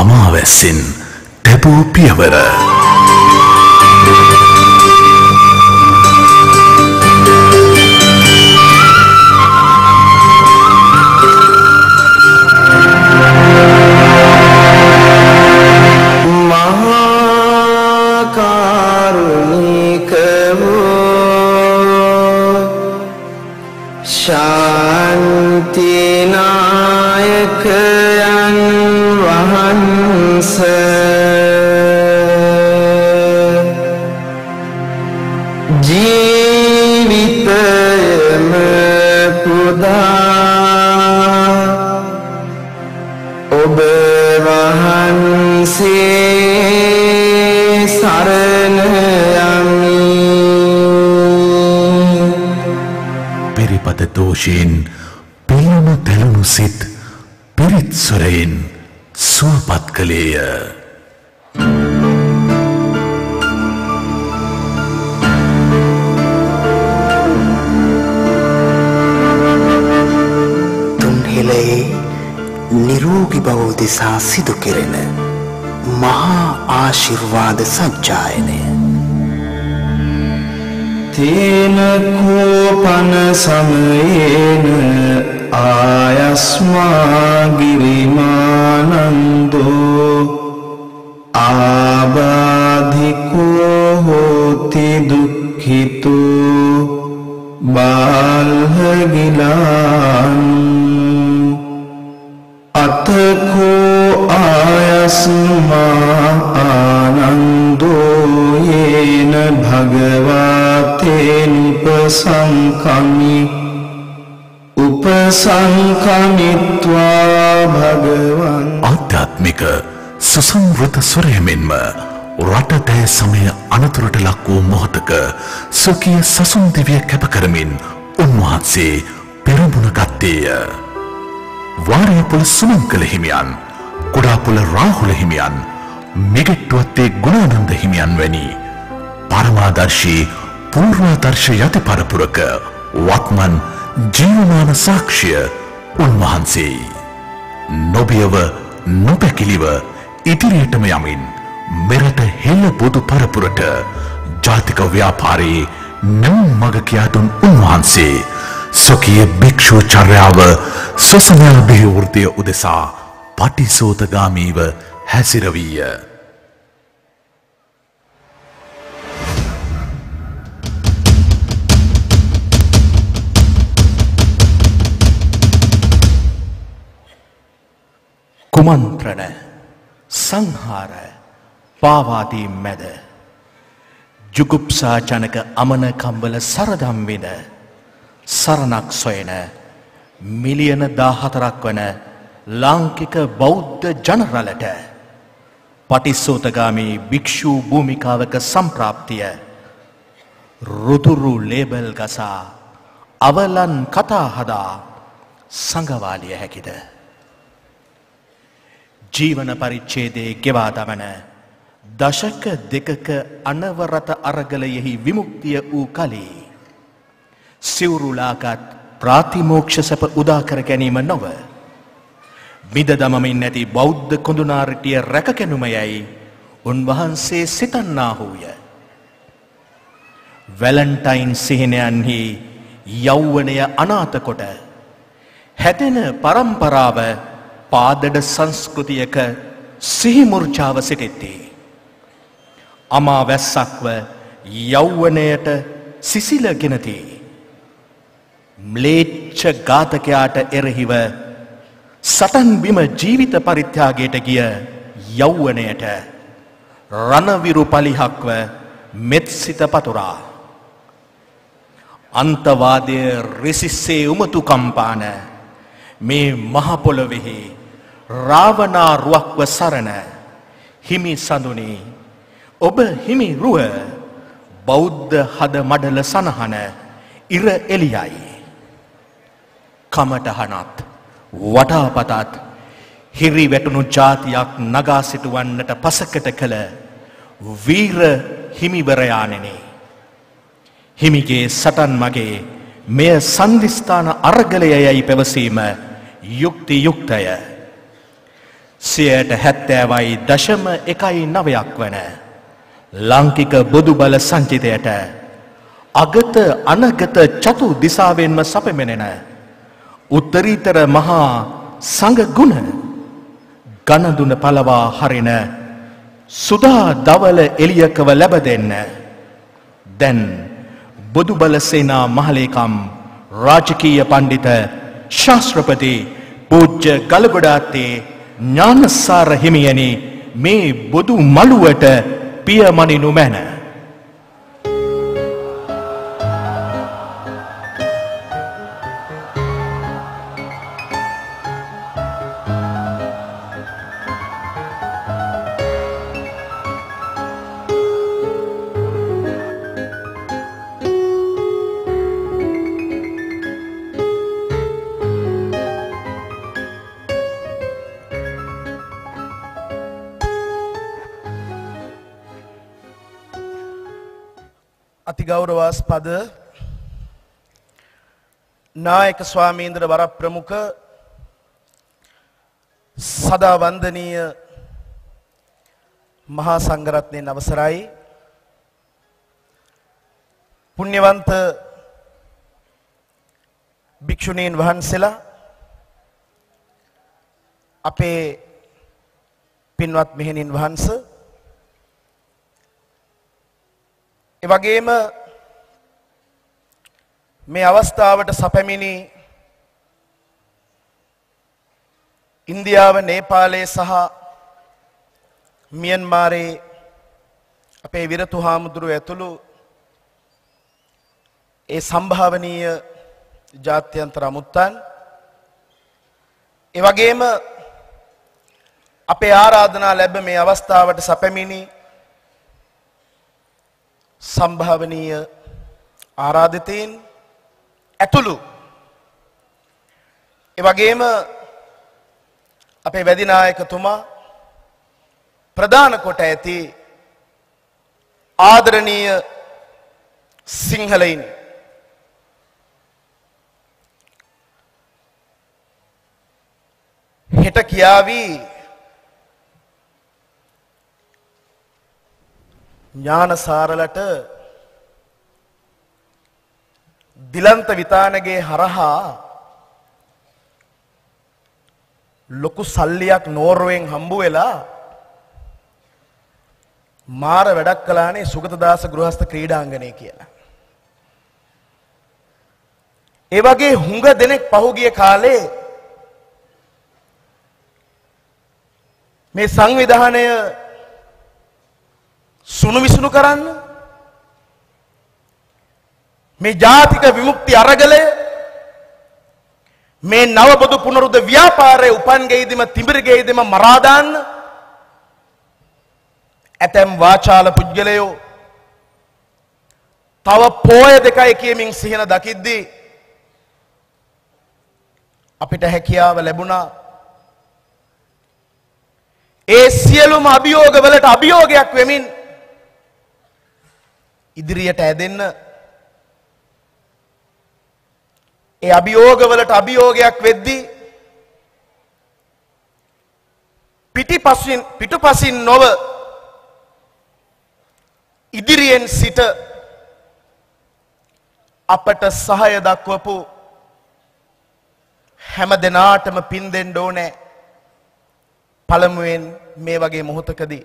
අමාවැස්සෙන් තැබූ පියවර. දෝෂයෙන් පිළිම තැළුණු සිත් පිරිත්ස්වරයෙන් සුවපත් කළේය. තුන්හෙලයේ නිරෝගි බව දෙසා සිදු කෙරෙන මහා ආශිර්වාද සජ්ජායනය තේන කෝපන සමයේන ආයස්මා ගිරිමානන්දෝ ස්වරයමෙන්ම රටතෑ සමය අනතුරට ලක් වූ මොහොතක ස්වකීය සසුන් දිවිය කැප කරමින් උන්වහන්සේ පෙරමුණ ගත්තේය. වාරයපොළ සුමංකල හිමියන්, කුඩාපොළ රාහුල හිමියන්, මිගෙට්ටුවත්තේ ගුණානන්ද හිමියන් වැනි පරමාදර්ශී පූර්වාදර්ශ යති පරපුරක වත්මන් ජීවමාන සාක්ෂිය උන්වහන්සේයි. නොබියව නොපැකිලිව ඉදිරියටම යමින් මෙරට හෙළ පොදු පරපුරට ජාතික ව්‍යාපාරයේ නම් මග කියාදුන් උන්වහන්සේ සොකිය භික්‍ෂූ චර්යාව ස්වසනයාභිහි වෘතිය උදෙසා පටිසෝතගාමීව හැසිරවීය. කුමන්ත්‍රණ සංහාර පාවාදී මැද ජුගුප්සාජනක අමනකම්බල සරදම් වෙන සරණක් සොයන මිලියන දාහතරක් වන ලාංකික බෞද්ධ ජනරලට පටිස්සෝතගාමී භික්‍ෂූ භූමිකාවක සම්ප්‍රාප්තිය රුදුරු ලේබල් ගසා අවලන් කතා හදා සඟවාලිය හැකිද. ජීවන පරිච්ඡේදයේ ගෙවා දමන දශක දෙකක අනවරත අරගලයෙහි විමුක්තිය වූ කලී සිවුරුලාගත් ප්‍රාතිමෝක්ෂ සැප උදාකර ගැනීම නොව මිද දමමින් නැති බෞද්ධ කොඳුනාරටිය රැකකැනුමයයි උන්වහන්සේ සිතන්නාහූය වැලන්ටයින් සිහිනයන්හි යෞවනය අනාතකොට හැදෙන පරම්පරාව පාදඩ සංස්කෘතියක සිහිමුර්චාව සිටෙත්තේ. අමා වැස්සක්ව යෞවනයට සිසිල ගෙනති. ම්ලේච්ච ඝාතකයාට එරහිව සටන්බිම ජීවිත පරිත්‍යාගයට ගිය යෞවනයට රණවිරු පලිහක්ව මෙත් සිත පතුරා. අන්තවාදය රිසිස්සේ උමතු කම්පාන මේ මහපොළොවෙහි රාවනා රුවක්ව සරණ හිමි සඳුනේ ඔබ හිමි රුව බෞද්ධ හද මඩල සනහන ඉර එලියයි. කමටහනත් වටාපතත් හිරි වැටුණු ජාතියක් නගා සිටුවන්නට පසකට කළ වීර හිමිවරයානෙනේ. හිමිගේ සටන් මගේ මෙය සන්ධිස්ථාන අරගලය යැයි පැවසීම යුක්ති යුක්තය. සියයට හැත්තෑවයි දශම එකයි නවයක් වන ලංකික බොදු බල සංචිතයට අගත අනගත චතු දිසාවෙන්ම සපමෙනෙන උත්තරීතර මහා සඟගුණ ගණදුන පලවා හරින සුදා දවල එලියකව ලැබ දෙන්න දැන් බොදුබල සේනා මහලේකම් රාජකීය පණ්ඩිත ශාස්ත්‍රපති පූජ්ජ ගලගොඩාත්තේ ඥානසාර හිමියනි මේ බොදු මළුවට පියමණි නොමැන දොළස්පද නායක ස්වාමීන්ද්‍ර වර ප්‍රමුඛ සදා වන්දනීය මහා සංඝරත්නයේ අවසරයි පුණ්‍යවන්ත භික්ෂුණීන් වහන්සේලා අපේ පින්වත් මෙහෙණින් වහන්සේ ඒ වගේම මේ අවස්ථාවට සපැමිණි ඉන්දියාව නේපාලයේ සහ මියන්මාරයේ අපේ විරතු හාමුදුරුව ඇතුළු ඒ සම්භාවනීය ජාත්‍යන්තර අමුත්තන් ඒ වගේම අපේ ආරාධනා ලැබ මේ අවස්ථාවට සැපමිණි සම්භාවනීය ආරාධිතයින් ඇතුළු එවගේම අපේ වැදිනායකතුමා ප්‍රධාන කොට ඇති ආදරණීය සිංහලයින් හෙට කියාවී ඥානසාරලට දිලන්ත විතානගේ හරහා ලොකු සල්ලියක් නෝර්වෙන් හම්බු වෙලා මාර වැඩක් කළානේ සුගතදාස ගෘහස්ත ක්‍රීඩාංගණය කියලා. ඒ වගේ හුඟ දෙනෙක් පහුගිය කාලේ මේ සංවිධානය සුණු විසුණු කරන්න මේ ජාතික විමුක්ති අරගලය මේ නව බොදු පුනරුද ව්‍යාපාරයේ උපන්ගෙයිදීම තිඹිරගෙයිදීම මරා දාන්න ඇතැම් වාචාල පුද්ගලයෝ තව පෝය දෙකයි කියමින් සිහින දකිද්දී අපිට හැකියාව ලැබුණා ඒ සියලුම අභියෝගවලට අභියෝගයක් වෙමින් ඉදිරියට ඇදෙන්න ඒ අභියෝගවලට අභියෝගයක් වෙද්දී පිටිපසින් පිටුපසින් නොව ඉදිරියෙන් සිට අපට සහය දක්වපු හැම දෙනාටම පින් දෙන්න ඕනේ පළමුවෙන් මේ වගේ මොහොතකදී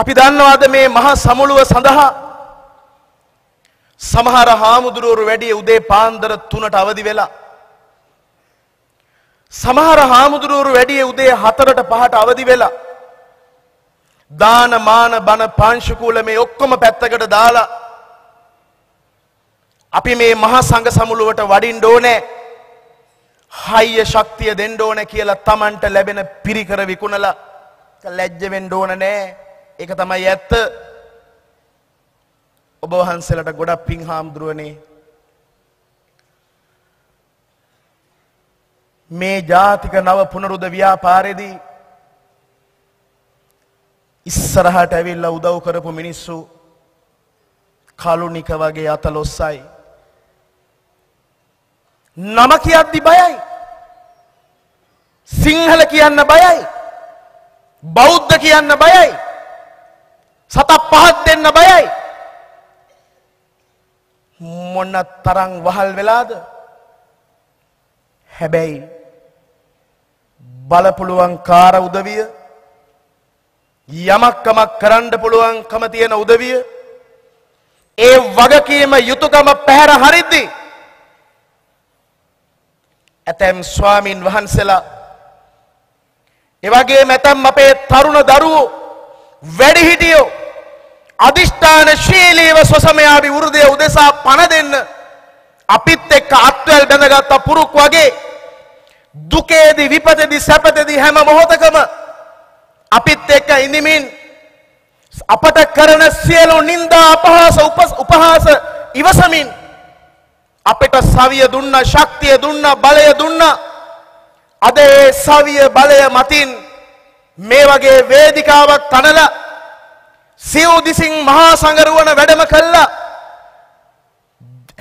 අපි දන්නවාද මේ මහා සමුළුව සඳහා සමහර හාමුදුරුවරු වැඩිය උදේ පාන්දර තුනට අවදි වෙලා. සමහර හාමුදුරුවරු වැඩිය උදේ හතරට පහට අවදි වෙලා. දාන මාන බන පාංශුකූල මේ ඔක්කොම පැත්තකට දාලා. අපි මේ මහා සංඝ සමුළුවට වඩින් ඕනේ. හයිය ශක්තිය දෙන්න ඕන කියලා Tamanට ලැබෙන පිරිකර විකුණලා ලැජ්ජ වෙන්න ඕන නෑ. ඒක තමයි ඇත්ත. ඔබ වහන්සේලට ගොඩක් පිං හාමුදුරුවනේ මේ ජාතික නව පුනරුද ව්‍යාපාරයේදී ඉස්සරහට ඇවිල්ලා උදව් කරපු මිනිස්සු කලුනික වගේ අතලොස්සයි නම කියද්දි බයයි සිංහල කියන්න බයයි බෞද්ධ කියන්න බයයි සතක් පහක් දෙන්න බයයි මොන්න තරං වහල් වෙලාද හැබැයි බලපුළුවන් කාර උදවිය යමක්කමක් කරන්න පුළුවන්කම තියෙන උදවිය ඒ වගකීම යුතුකම පැහැර හරිද්දි ඇතැම් ස්වාමීන් වහන්සලා එවගේ මැතැම් අපේ තරුණ දරුවෝ වැඩිහිටියෝ අධිෂ්ඨාන ශීලීව සොසමයාවි වෘදය උදෙසා පණ දෙන්න අපිත් එක්ක අත්වැල් බැඳගත්ත පුරුක් වගේ දුකේදි විපතදි සැපතදි හැම මොහොතකම අපිත් එක්ක ඉඳමින් අපට කරන සියලු නින්දා අපහාස උපහාස ඉවසමින් අපිට සවිය දුන්න ශක්තිය දුන්න බලය දුන්න අද ඒ සවිය බලය මතින් මේ වගේ වේදිකාවක් තනලා සිව් දිසින් මහා සංගරුවන වැඩම කළා.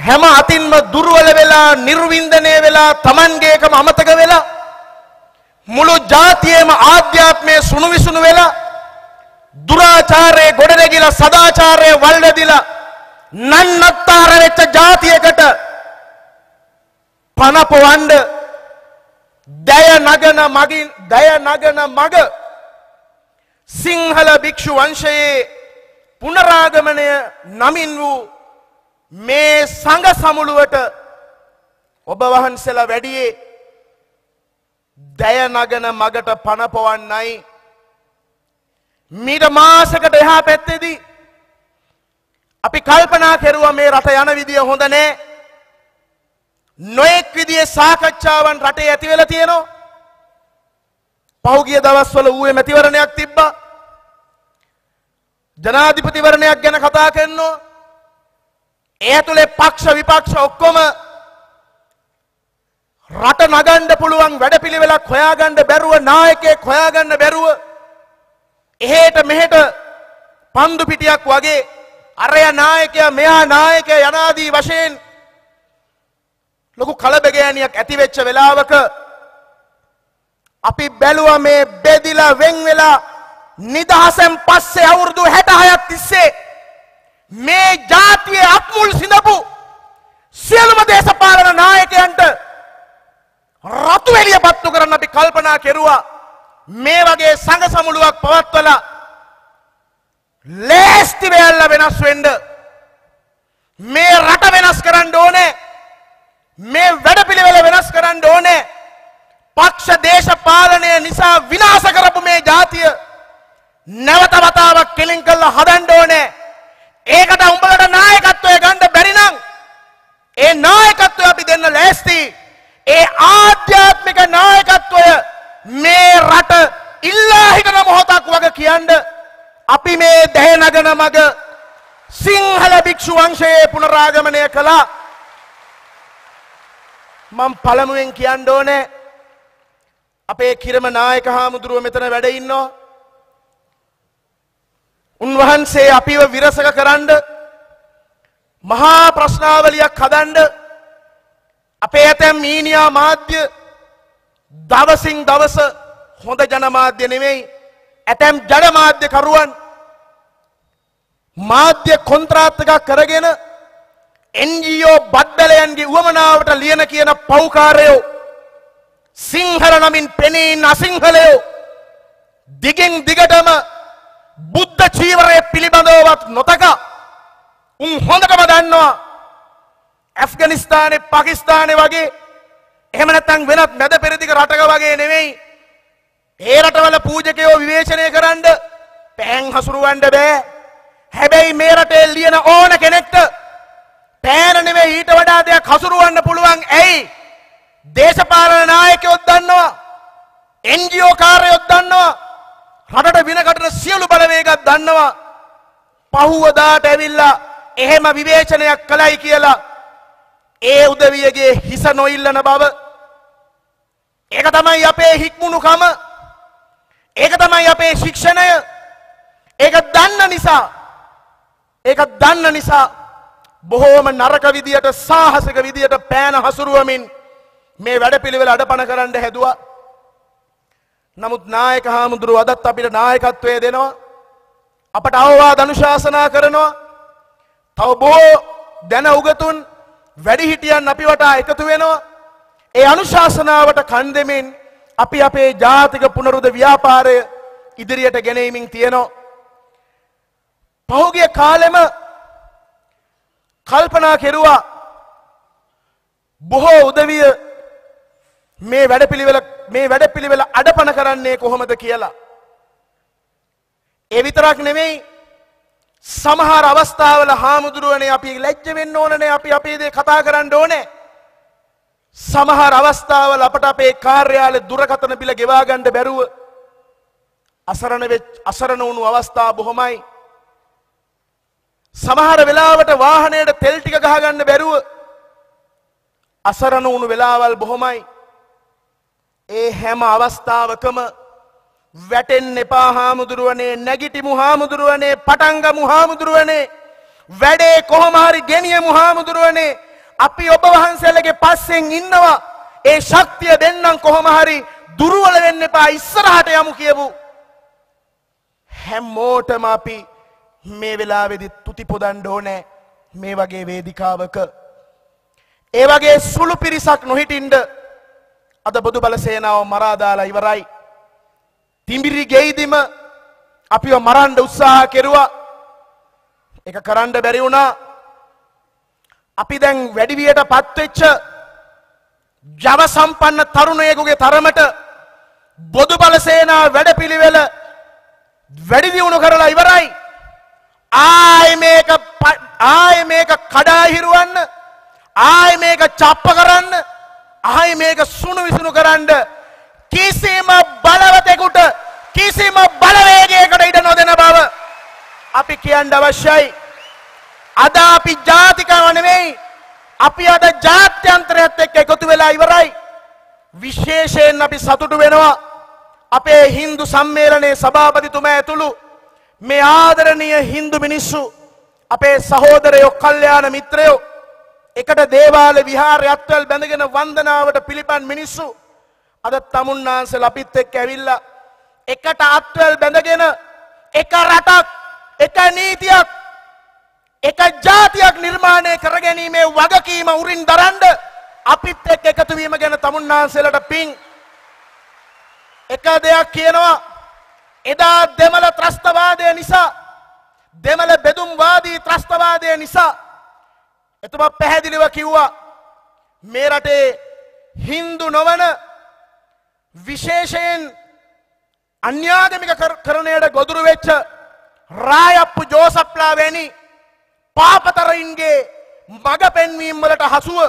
හැම අතින්ම දුර්වල වෙලා නිර්වින්දනය වෙලා Tamangeekම අමතක වෙලා මුළු ජාතියේම ආධ්‍යාත්මයේ සුණු විසුණු වෙලා දුරාචාරයේ ගොඩනැගිලා සදාචාරයේ වල්ලදිලා නන්නත්තර වෙච්ච ජාතියකට පනපවන්න දය නගන මගින් දය නගන මග සිංහල භික්‍ෂු වංශයේ පුනරාගමනය නමින් වූ මේ සඟ සමුළුවට ඔබ වහන්සලා වැඩියේ දැය නගන මගට පණපවන්නයි මීට මාසකට එහා පැත්තේදී අපි කල්පනා කෙරුවා මේ රට යන විදිය හොඳ නෑ නොඑක් විදිහේ සාකච්ඡාවන් රටේ ඇති වෙලා තියෙනවා පහුගිය දවස්වල ඌයේ මැතිවරණයක් තිබ්බා. ජනාධිපතිවරණයක් ගැන කතා කරනවා. ඒ ඇතුලේ පක්ෂ විපක්ෂ ඔක්කොම රට නගන්න පුළුවන් වැඩපිළිවෙලක් හොයාගන්න බැරුව නායකයෙක් හොයාගන්න බැරුව එහෙට මෙහෙට පන්දු පිටියක් වගේ අරයා නායකයා මෙයා නායකයා යනාදී වශයෙන් ලොකු කලබගෑනියක් ඇති වෙච්ච වෙලාවක අපි බැලුව මේ බෙදිලා වෙන් වෙලා නිදහසෙන් පස්සේ අවුරුදු 66ක් තිස්සේ මේ ජාතියේ අත්මුල් සිඳපු සියලුම දේශපාලන නායකයන්ට රතු එළිය පත්තු කරන්න අපි කල්පනා කෙරුවා මේ වගේ සංඝ සමුළුවක් පවත්වලා ලෑස්ති වෙල්ල වෙනස් වෙන්න මේ රට වෙනස් කරන්න ඕනේ මේ වැඩපිළිවෙල වෙනස් කරන්න ඕනේ පක්ෂ දේශපාලනය නිසා විනාශ කරපු මේ ජාතිය නැවත වතාවක් කෙලින් කරලා හදන්න ඕනේ. ඒකට උඹලට නායකත්වය ගන්න බැරි නම් ඒ නායකත්වය අපි දෙන්න ලෑස්ති. ඒ ආධ්‍යාත්මික නායකත්වය මේ රට ඉල්ලා හිටන මොහොතක් වගේ කියන්න අපි මේ දැහැ නගන මග සිංහල භික්ෂු වංශයේ පුනරාගමනය කළා. මම පළමුවෙන් කියන්න ඕනේ අපේ කිරම නායක හාමුදුරුව මෙතන වැඩඉන්නවා. උන්වහන්සේ අපිව විරසක කරන්න මහා ප්‍රශ්නාවලියක් හදන්ඩ අපේ ඇතැම් මීනියා මාධ්‍ය දවසින් දවස හොඳ ජනමාධ්‍ය නෙමෙයි ඇතැම් ජනමාධ්‍යකරුවන් මාධ්‍ය කොන්ත්‍රාත්තක කරගෙන එන්ජෝ බද්දලයන්ගේ වුවමනාවට ලියන කියන පෞකාරයෝ සිංහල නමින් පෙනී නසිංහලයෝ දිගින් දිගටම බුද්ධ චීවරය පිළිබඳවවත් නොතක උන් හොඳටම දන්නවා ඇෆ්ගනිස්ථානය පකිස්ථානය වගේ එහෙම නැත්නම් වෙනත් මැද පෙරදිග රටක වගේ නෙවෙයි ඒ රටවල පූජකයෝ විවේචනය කරන්න පෑන් හසුරුවන්න බෑ හැබැයි මේ රටේ ලියන ඕන කෙනෙක්ට පෑන නෙවෙයි ඊට වඩා දෙයක් හසුරුවන්න පුළුවන් ඇයි දේශපාලන නායකයොත් දන්නවා. එන්ජියෝ කාර්යොත් දන්නවා. රටට විනකටන සියලු බලවේගත් දන්නවා. පහුවදාට ඇවිල්ලා එහෙම විවේචනයක් කළයි කියලා ඒ උදවියගේ හිස නොඉල්ලන බව ඒක තමයි අපේ හික්මුණුකම ඒක තමයි අපේ ශික්ෂණය ඒක දන්න නිසා ඒක දන්න නිසා බොහෝම නරක විදියට සාහසික විදියට පෑන හසුරුවමින් මේ වැඩ පිළිවෙල අඩපන කරන්න හැදවා. නමුත් නායක හාමුදුරු අදත් අපිට නායකත්වය දෙනවා. අපට අවවා දනුශාසනා කරනවා. තව බොහෝ දැන උගතුන් වැඩිහිටියන් අපි වටා එකතු වෙනවා. ඒ අනුශාසනාවට කන් දෙමින් අපි අපේ ජාතික පුනරුද ව්‍යාපාරය ඉදිරියට ගෙනීමින් තියෙනවා. පහුගිය කාලෙම කල්පනා කෙරුවා බොහෝ උදවිය මේ වැඩපිළිවෙල මේ වැඩපිළිවෙල අඩපණ කරන්නේ කොහොමද කියලා. ඒ විතරක් නෙමෙයි සමහර අවස්ථාවල හාමුදුරුවනේ අපි ලැජ්ජ වෙන්න ඕනනේ අපි අපේ දේ කතා කරන්න ඕනේ. සමහර අවස්ථාවල අපට අපේ කාර්යාලේ දුරකථන බිල ගෙවා ගන්න බැරුව අසරණ වෙච්ච අසරණ වුණු අවස්ථා බොහොමයි. සමහර වෙලාවට වාහනයට තෙල් ටික ගහ ගන්න බැරුව අසරණ වුණු වෙලාවල් බොහොමයි. ඒ හැම අවස්ථාවකම වැටෙන් එපා හාමුදුරුවනේ නැගිටිමු හාමුදුරුවනේ පටන්ගමු හාමුදුරුවනේ වැඩේ කොහොමහරි ගෙනියමු හාමුදුරුවනේ අපි ඔබ වහන්සේලගේ පස්සෙන් ඉන්නවා ඒ ශක්තිය දෙන්නම් කොහොමහරි දුරුවල වෙන්න එපා ඉස්සරහට යමු කියපු හැමෝටම අපි මේ වෙලාවේදී තුති පොදන්න ඕනේ මේ වගේ වේදිකාවක ඒ වගේ සුළු පිරිසක් නොහිටින්න අද බොදු බල සේනාව මරාදාලා ඉවරයි. තිඹිරි ගෙයිදිම අපිව මරන්ඩ උත්සාහ කෙරුවා එක කරන්ඩ බැරි වුණා අපි දැන් වැඩිවියට පත්වෙච්ච ජව සම්පන්න තරුණයෙකුගේ තරමට බොදු බලසේනා වැඩපිළිවෙල වැඩි දියුණු කරලා ඉවරයි ආය මේක ආය මේක කඩාහිරුවන්න ආය මේක චප්ප කරන්න ආය මේක සුණු විසුණු කරන්න කිසිම බලවතෙකුට කිසිම බලවේගයකට ඉඩ නොදෙන බව අපි කියන්න අවශ්‍යයි. අද අපි ජාතිකව නෙමෙයි අපි අද ජාත්‍යන්තරයත් එක්ක එකතු වෙලා ඉවරයි. විශේෂයෙන් අපි සතුටු වෙනවා අපේ හින්දු සම්මේලනයේ සභාපතිතුමා ඇතුළු මේ ආදරණීය හින්දු මිනිස්සු අපේ සහෝදරයෝ කල්යාණ මිත්‍රයෝ එකට දේවාල විහාරය අත්වල් බැඳගෙන වන්දනාවට පිළිපන් මිනිස්සු අද තමුන්නාන්සල අපිත් එක් ඇවිල්ලා එකට අත්වල් බැඳගෙන එක රටක් එක නීතියක් එක ජාතියක් නිර්මාණය කරගැනීමේ වගකීම උරින් දරන්ඩ අපිත් එක් එකතුවීම ගැන තමුන්නාන්සලට පින් එක දෙයක් කියනවා එදා දෙමල ත්‍රස්තවාදය නිසා දෙමල බෙදුම්වාදී ත්‍රස්තවාදය නිසා එතුමා පැහැදිලිව කිව්වා මේ රටේ හින්දු නොවන විශේෂයෙන් අන්‍යාගමික කරණයට ගොදුරු වෙච්ච රායප්පු ජෝසප්ලා වැනි පාපතරයින්ගේ මග පෙන්වීම් වලට හසුව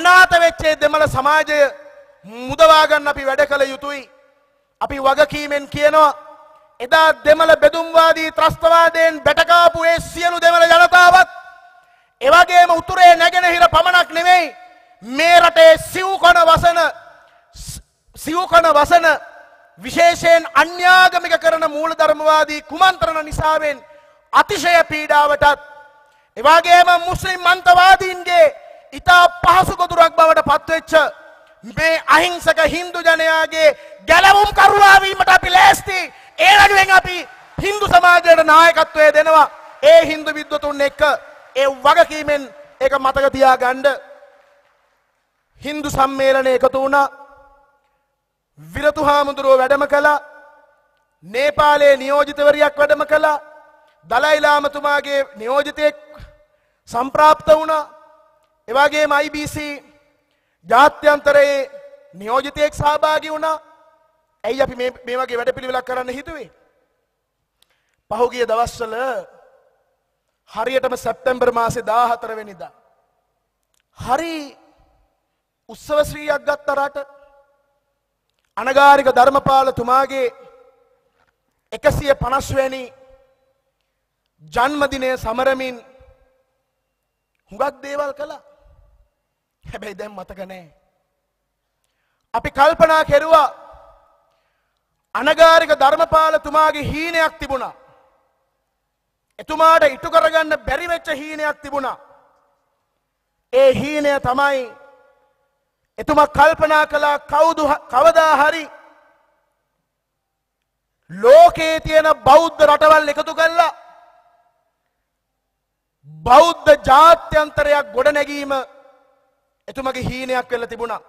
අනාත වෙච්චේ දෙමළ සමාජය මුදවා ගන්න අපි වැඩ කළ යුතුයි. අපි වගකීමෙන් කියනවා එදා දෙමළ බෙදුම්වාදී ත්‍රස්තවාදයෙන් බැටකාපු ඒ සියලු දෙමළ ජනතාවත් එවගේම උතුරේ නැගෙනහිර පමණක් නෙමෙයි මේ රටේ සිව්කොන වසන සිව්කොන වසන විශේෂයෙන් අන්‍යාගමික කරන මූලධර්මවාදී කුමන්ත්‍රණ නිසාවෙන් අතිශය පීඩාවටත් එවාගේම මුස්ලිම් මන්තවාදීන්ගේ ඉතා පහසු ගොදුරක් බවට පත්වෙච්ච මේ අහිංසක හින්දු ජනයාගේ ගැලවුම් කරුවා වීමට අපි ලෑස්ති ඒ රටුවෙන් අපි හින්දු සමාජයට නායකත්වය දෙනවා ඒ හින්දු විද්වතුන් එක්ක ඒ වගකීමෙන් ඒක මතක තියාගන්න හින්දු සම්මේලනය එකතු වුණා විරතු හාමුදුරුව වැඩම කළා නේපාලයේ නියෝජිතවරියක් වැඩම කළා දලයිලාමතුමාගේ නියෝජිතයෙක් සම්ප්‍රාප්ත වුණා එවාගේම IBC ජාත්‍යන්තරයේ නියෝජිතයෙක් සහභාගී වුණා ඇයි අපි මේ වගේ වැඩපිළිවෙලක් කරන්න හිතුවේ පහුගිය දවස්වල හරියටම සැප්තැම්බර් මාසේ 14 වෙනිදා හරි උත්සව ශ්‍රීයක් ගත්ත රට අනගාരിക ධර්මපාල තුමාගේ 150 වෙනි ජන්මදිනය සමරමින් හුඟක් දේවල් කළා. හැබැයි දැන් මතක නැහැ. අපි කල්පනා කෙරුවා අනගාരിക ධර්මපාල තුමාගේ හීනයක් තිබුණා. එතුමාට ඉටු කරගන්න බැරි වෙච්ච හීනයක් තිබුණා. ඒ හීනය තමයි එතුමා කල්පනා කළා කවුද කවදා හරි ලෝකයේ තියෙන බෞද්ධ රටවල් එකතු කරලා බෞද්ධ ජාත්‍යන්තරයක් ගොඩනැගීම එතුමගේ හීනයක් වෙලා තිබුණා.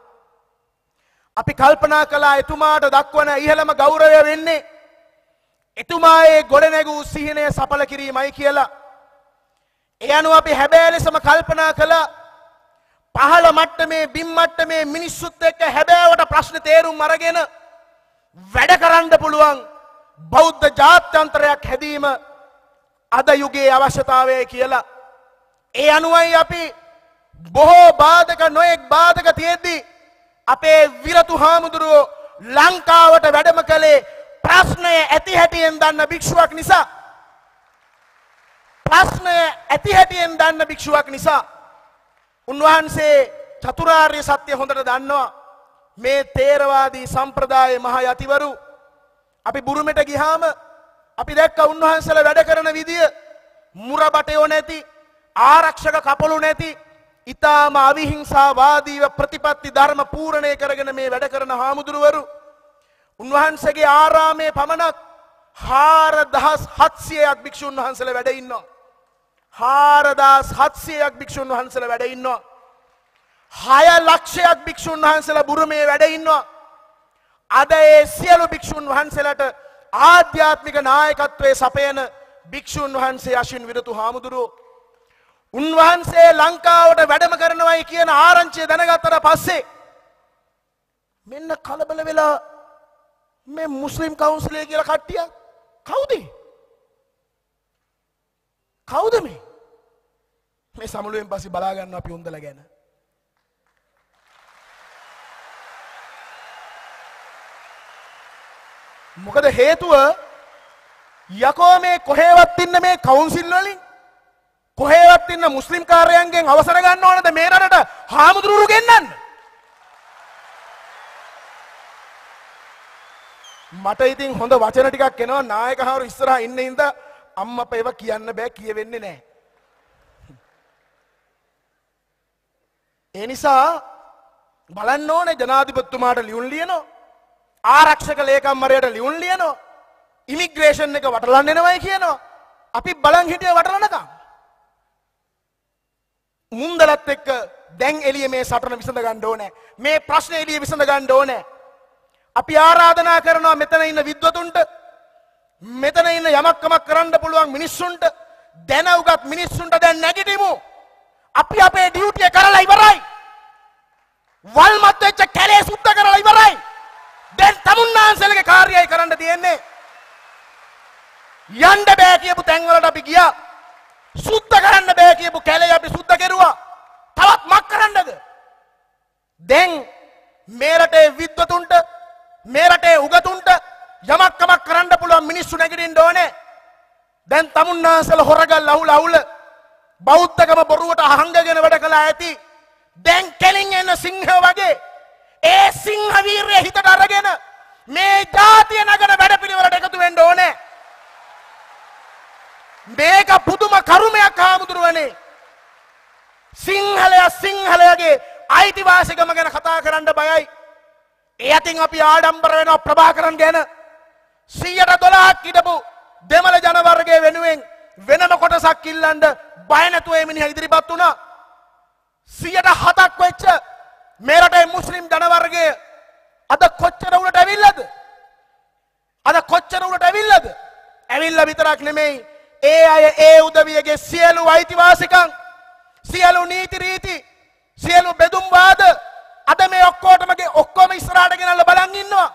අපි කල්පනා කළා එතුමාට දක්වන ඉහළම ගෞරවය වෙන්නේ එතුමා ඒ ගොඩනැගූ සිහිනය සඵල කිරීමයි කියලා. ඒ අනුව අපි හැබෑ ලෙසම කල්පනා කළා. පහළ මට්ටමේ බිම් මට්ටමේ මිනිස්සුත් එක්ක හැබෑවට ප්‍රශ්න තේරුම් අරගෙන වැඩ කරන්න පුළුවන් බෞද්ධ ජාත්‍යන්තරයක් හැදීම අද යුගයේ අවශ්‍යතාවය කියලා. ඒ අනුවයි අපි බොහෝ බාධක නොයෙක් බාධක තියෙද්දී අපේ විරතු හාමුදුරුවෝ ලංකාවට වැඩම කළේ ප්‍රශ්නය ඇති හැටියෙන් දන්න භික්ෂුවක් නිසා ප්‍රශ්නය ඇති හැටියෙන් දන්න භික්ෂුවක් නිසා උන්වහන්සේ චතුරාර්ය සත්‍ය හොඳට දන්නවා මේ තේරවාදී සම්ප්‍රදායේ මහ යතිවරු අපි බුරුමෙට ගිහාම අපි දැක්ක උන්වහන්සේලා වැඩ කරන විදිය මුරබටයෝ නැති ආරක්ෂක කපළු නැති ඊටාම අවිහිංසාවාදීව ප්‍රතිපත්ති ධර්ම පූර්ණේ කරගෙන මේ වැඩ කරන හාමුදුරුවරු උන්වහන්සේගේ ආරාමයේ පමණක් හාර දහස් හත්සියයක් භික්‍ෂූන් වහන්සල වැඩඉන්නවා. හාරදාස් හත්සියයක් භික්‍ෂූන් වහන්සල වැඩඉන්නවා. හය ලක්ෂයක් භික්‍ෂූන් වහන්සල බුරුමේ වැඩඉන්නවා. අද ඒ සියලු භික්‍ෂූන් වහන්සලට ආධ්‍යාත්මික නායකත්වය සපයන භික්‍ෂූන් වහන්සේ අශින් විරතු හාමුදුරුව. උන්වහන්සේ ලංකාවට වැඩම කරනවයි කියන ආරංචය දැනගත්තට පස්සේ. මෙන්න කලබල වෙලා මේ මුස්ලිම් කවුන්සිලේ කියල කට්ටිය කවුද කවුද මේ මේ සමුළුවෙන් පසි බලාගන්න අපි උන්දල ගැන මොකද හේතුව යකෝ මේ කොහේවත් ඉන්න මේ කවුන්සිල් වලින් කොහේවත් ඉන්න මුස්ලිම් කාරයන්ගෙන් අවසර ගන්න ඕනද මේ රටට හාමුදුරුවරු ගෙන්නන්න මට ඉතින් හොඳ වචන ටිකක් එනවා නායකහාරු ඉස්සරහා ඉන්න ඉඳ අම්ම පේව කියන්න බෑ කියවෙන්නේ නෑ. ඒ නිසා බලන්න ඕනේ ජනාධිපතිතුමාට ලියුම් ලියනවා. ආරක්ෂක ලේකම්වරයට ලියුම් ලියනවා. ඉමිග්‍රේෂන් එක වටලන්න එනවයි කියනවා. අපි බලන් හිටිය වටලනකම්. මුන්දලත් එක්ක දැන් එළිය මේ සටන විසඳ ගන්න ඕනේ. මේ ප්‍රශ්නේ එළිය විසඳ ගන්න ඕනේ. අපි ආරාධනා කරනවා මෙතන ඉන්න විද්වතුන්ට මෙතන ඉන්න යමක්කමක් කරන්න පුළුවන් මිනිස්සුන්ට දැන උගත් මිනිස්සුන්ට දැන් නැගිටිමු. අපි අපේ ඩියුටිය කරලා ඉවරයි. වල්මත් වෙච්ච කැලේ සුද්ධ කරලා ඉවරයි. දැන් තමුන්නාන්සලගේ කාර්යයයි කරන්න තියෙන්නේ. යන්න බෑ කියපු තැන්වලට අපි ගියා. සුද්ධ කරන්න බෑ කියපු කැලේ අපි සුද්ධ කෙරුවා. තවත් මක් කරන්නද? දැන් මේ රටේ විද්වතුන්ට මේ රටේ උගතුන්ට යමක් කමක් කරන්න පුළුවන් මිනිස්සු නැගිටින්න ඕනේ. දැන් තමුන්නාසල හොරගල් අහුල අහුල බෞද්ධකම බොරුවට අහංගගෙන වැඩ කළා ඇති. දැන් කෙලින් එන සිංහ වගේ ඒ සිංහ වීරය හිතට අරගෙන මේ ජාතිය නගන වැඩපිළිවෙලට එකතු වෙන්න ඕනේ. මේක පුදුම කරුමයක් හාමුදුරුවනේ. සිංහලයා සිංහලයාගේ අයිතිවාසිකම ගැන කතා කරන්න බයයි. ඒ අතින් අපි ආඩම්බර වෙනවා ප්‍රභාකරන් ගැන 112ක් ඉඩපු දෙමළ ජනවර්ගයේ වෙනුවෙන් වෙනම කොටසක් ඉල්ලන්න බය නැතුව මේ මිනිහා ඉදිරිපත් වුණා 107ක් වෙච්ච මේ රටේ මුස්ලිම් ජනවර්ගයේ අද කොච්චර උඩට ඇවිල්ලාද අද කොච්චර උඩට ඇවිල්ලාද ඇවිල්ලා විතරක් නෙමෙයි ඒ අය ඒ උදවියගේ සියලු අයිතිවාසිකම් සියලු නීති රීති සියලු බෙදුම්වාද අද මේ ඔක්කෝටමගේ ඔක්කොම ඉස්රාට ගෙනල්ල බලන් ඉන්නවා.